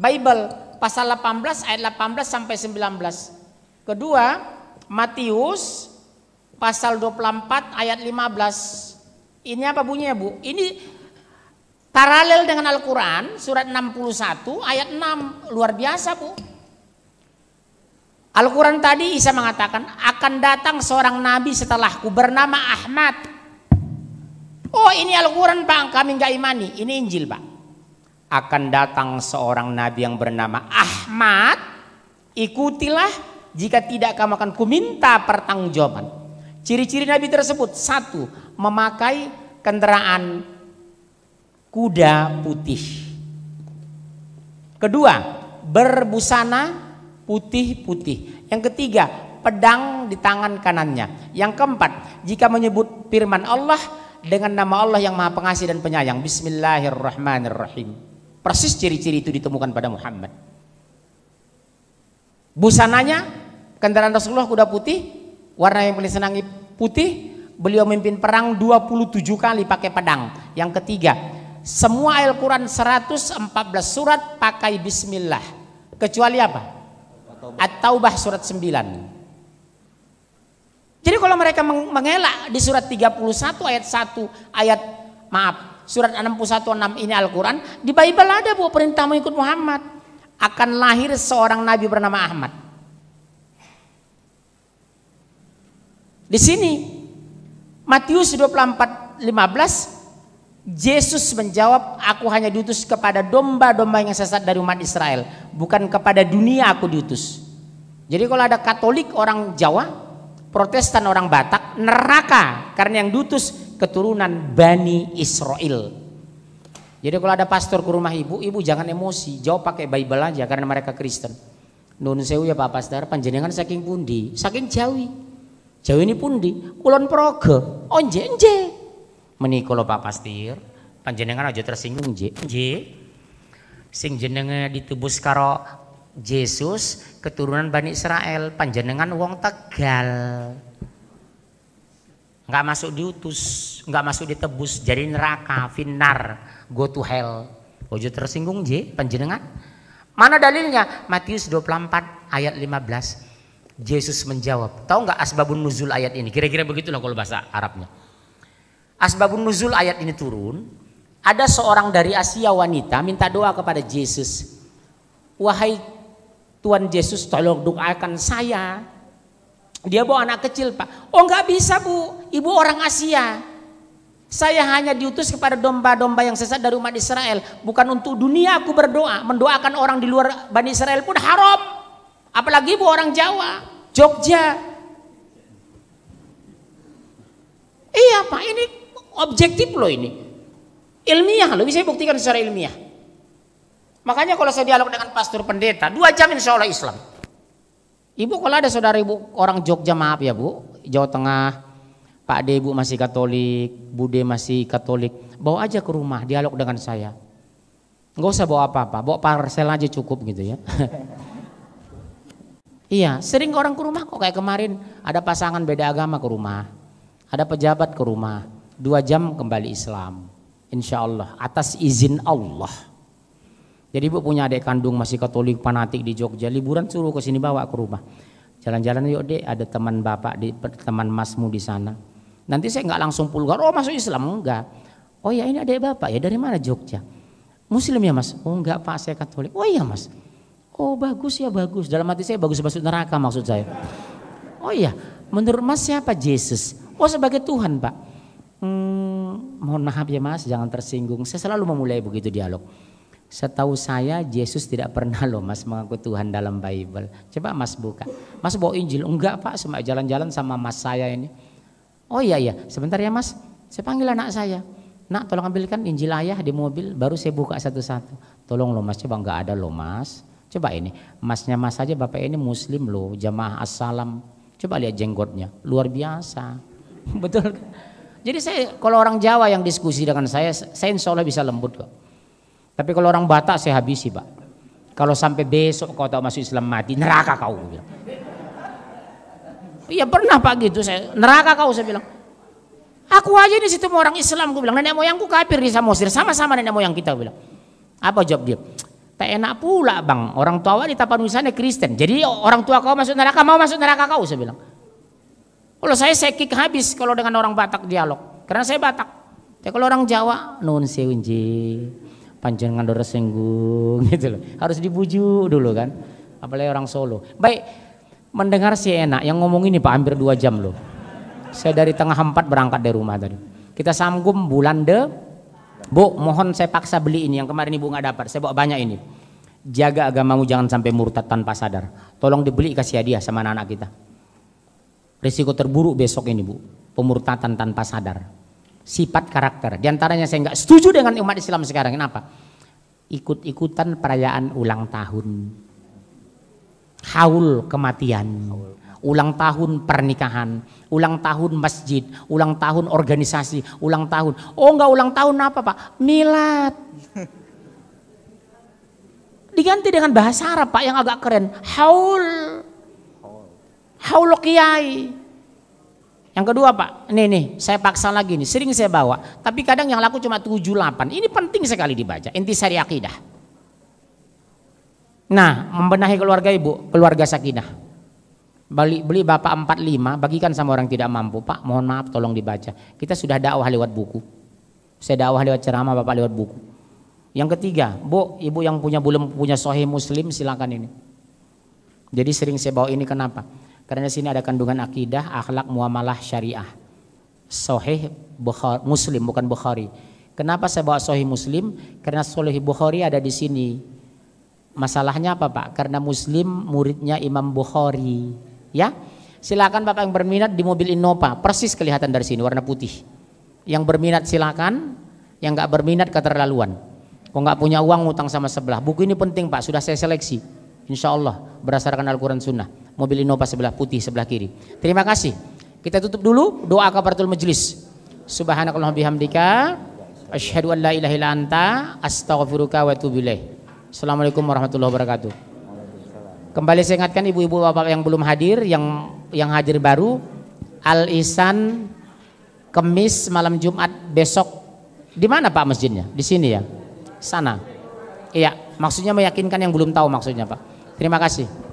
Bible pasal 18 ayat 18 sampai 19. Kedua, Matius pasal 24 ayat 15. Ini apa bunyinya, Bu? Ini paralel dengan Al-Qur'an surat 61 ayat 6. Luar biasa, Bu. Al-Quran tadi Isa mengatakan akan datang seorang nabi setelahku bernama Ahmad. Oh ini Al-Quran Pak, kami nggak imani. Ini Injil Pak akan datang seorang nabi yang bernama Ahmad. Ikutilah jika tidak kamu akan kuminta pertanggungjawaban. Ciri-ciri nabi tersebut satu, memakai kendaraan kuda putih. Kedua, berbusana putih-putih. Yang ketiga, pedang di tangan kanannya. Yang keempat, jika menyebut firman Allah dengan nama Allah yang Maha Pengasih dan Penyayang. Bismillahirrahmanirrahim. Persis ciri-ciri itu ditemukan pada Muhammad. Busananya kendaraan Rasulullah kuda putih, warna yang paling senangi putih. Beliau memimpin perang 27 kali pakai pedang. Yang ketiga, semua Al-Quran 114 surat pakai bismillah. Kecuali apa? At-Taubah surat 9. Jadi kalau mereka mengelak di surat 31 ayat 1 ayat maaf surat 616 ini Al-Quran, di Bible ada bu perintah mengikut Muhammad. Akan lahir seorang nabi bernama Ahmad. Di sini Matius 24 15 Yesus menjawab, aku hanya diutus kepada domba-domba yang sesat dari umat Israel, bukan kepada dunia aku diutus. Jadi kalau ada Katolik orang Jawa, Protestan orang Batak, neraka karena yang diutus keturunan Bani Israel. Jadi kalau ada pastor ke rumah ibu, ibu jangan emosi, jawab pakai Bible aja karena mereka Kristen. Nun sewu ya Pak Pastor, panjenengan saking pundi? Saking Jawi. Jawi ini pundi? Kulon proge Onje oh, onje Menika Pak Pastor, panjenengan aja tersinggung je. Je. Sing jenenge ditebus karo Yesus keturunan Bani Israel, panjenengan wong Tegal nggak masuk diutus, nggak masuk ditebus, jadi neraka, finar, go to hell. Ojo tersinggung J, penjenengan. Mana dalilnya? Matius 24 ayat 15. Yesus menjawab, tahu nggak asbabun nuzul ayat ini? Kira-kira begitulah kalau bahasa Arabnya. Asbabun nuzul ayat ini turun, ada seorang dari Asia wanita minta doa kepada Yesus. Wahai Tuhan Yesus tolong doakan saya dia bawa anak kecil pak. Oh nggak bisa bu, ibu orang Asia. Saya hanya diutus kepada domba-domba yang sesat dari umat Israel. Bukan untuk dunia aku berdoa. Mendoakan orang di luar Bani Israel pun haram. Apalagi ibu orang Jawa, Jogja. Iya pak, ini objektif loh ini. Ilmiah loh, bisa buktikan secara ilmiah. Makanya kalau saya dialog dengan pastor pendeta, dua jam insya Allah Islam. Ibu kalau ada saudara ibu orang Jogja maaf ya bu, Jawa Tengah, Pak De ibu masih Katolik, Bude masih Katolik, bawa aja ke rumah dialog dengan saya. nggak usah bawa apa-apa, bawa parsel aja cukup gitu ya. iya, sering orang ke rumah kok kayak kemarin ada pasangan beda agama ke rumah, ada pejabat ke rumah, dua jam kembali Islam. Insya Allah atas izin Allah. Jadi ibu punya adik kandung masih katolik fanatik di Jogja, liburan suruh ke sini bawa ke rumah. Jalan-jalan yuk dek, ada teman bapak, di, teman masmu di sana. Nanti saya nggak langsung pulgar, oh masuk Islam, enggak. Oh ya ini adik bapak, ya dari mana Jogja? Muslim ya mas? Oh enggak pak, saya katolik. Oh iya mas, oh bagus ya bagus. Dalam hati saya bagus masuk neraka maksud saya. Oh iya, menurut mas siapa Yesus? Oh sebagai Tuhan pak. Hmm, mohon maaf ya mas, jangan tersinggung. Saya selalu memulai begitu dialog. Setahu saya Yesus tidak pernah loh mas mengaku Tuhan dalam Bible. Coba mas buka. Mas bawa Injil? Enggak pak, cuma jalan-jalan sama mas saya ini. Oh iya iya, sebentar ya mas. Saya panggil anak saya. Nak tolong ambilkan Injil ayah di mobil, baru saya buka satu-satu. Tolong loh mas, coba enggak ada loh mas. Coba ini, masnya mas saja bapak ini muslim loh, jamaah assalam. Coba lihat jenggotnya, luar biasa. Betul Jadi saya kalau orang Jawa yang diskusi dengan saya, saya insya Allah bisa lembut kok. Tapi kalau orang Batak saya habisi, Pak. Kalau sampai besok kau tahu masuk Islam mati, neraka kau. Iya pernah Pak gitu saya, neraka kau saya bilang. Aku aja di situ orang Islam, gue bilang nenek moyangku kafir di Samosir, sama-sama nenek moyang kita bilang. Apa jawab dia? Tak enak pula bang, orang tua di Tapanuli sana Kristen, jadi orang tua kau masuk neraka mau masuk neraka kau saya bilang. Kalau saya saya kick habis kalau dengan orang Batak dialog, karena saya Batak. Tapi kalau orang Jawa, nun seunji panjenengan udah senggung gitu loh. Harus dibujuk dulu kan. Apalagi orang Solo. Baik, mendengar si enak yang ngomong ini Pak hampir dua jam loh. Saya dari tengah empat berangkat dari rumah tadi. Kita sanggup bulan de. Bu, mohon saya paksa beli ini yang kemarin ibu nggak dapat. Saya bawa banyak ini. Jaga agamamu jangan sampai murtad tanpa sadar. Tolong dibeli kasih hadiah sama anak-anak kita. Risiko terburuk besok ini bu, pemurtatan tanpa sadar sifat karakter. Di antaranya saya nggak setuju dengan umat Islam sekarang. Kenapa? Ikut-ikutan perayaan ulang tahun. Haul kematian. Ulang tahun pernikahan, ulang tahun masjid, ulang tahun organisasi, ulang tahun. Oh nggak ulang tahun apa Pak? Milad. Diganti dengan bahasa Arab Pak yang agak keren. Haul. Haul kiai yang kedua Pak, nih nih saya paksa lagi nih, sering saya bawa. Tapi kadang yang laku cuma 7-8. Ini penting sekali dibaca, inti sari akidah. Nah, membenahi keluarga ibu, keluarga sakinah. Beli, beli bapak 45, bagikan sama orang tidak mampu. Pak, mohon maaf tolong dibaca. Kita sudah dakwah lewat buku. Saya dakwah lewat ceramah, bapak lewat buku. Yang ketiga, bu, ibu yang punya belum punya sohih muslim silakan ini. Jadi sering saya bawa ini kenapa? Karena di sini ada kandungan akidah, akhlak, muamalah, syariah. Sohih Bukhari, Muslim bukan Bukhari. Kenapa saya bawa Sohih Muslim? Karena Sohih Bukhari ada di sini. Masalahnya apa Pak? Karena Muslim muridnya Imam Bukhari. Ya, silakan Bapak yang berminat di mobil Innova, persis kelihatan dari sini warna putih. Yang berminat silakan, yang nggak berminat keterlaluan. Kok nggak punya uang utang sama sebelah. Buku ini penting Pak, sudah saya seleksi. Insya Allah berdasarkan Al-Quran Sunnah mobil Innova sebelah putih sebelah kiri. Terima kasih. Kita tutup dulu doa kafaratul majlis. Subhanakallahumma bihamdika asyhadu an la ilaha illa anta astaghfiruka wa atubu Assalamualaikum warahmatullahi wabarakatuh. Kembali saya ingatkan ibu-ibu bapak yang belum hadir, yang yang hadir baru, Al Isan Kemis malam Jumat besok di mana Pak masjidnya? Di sini ya. Sana. Iya, maksudnya meyakinkan yang belum tahu maksudnya Pak. Terima kasih.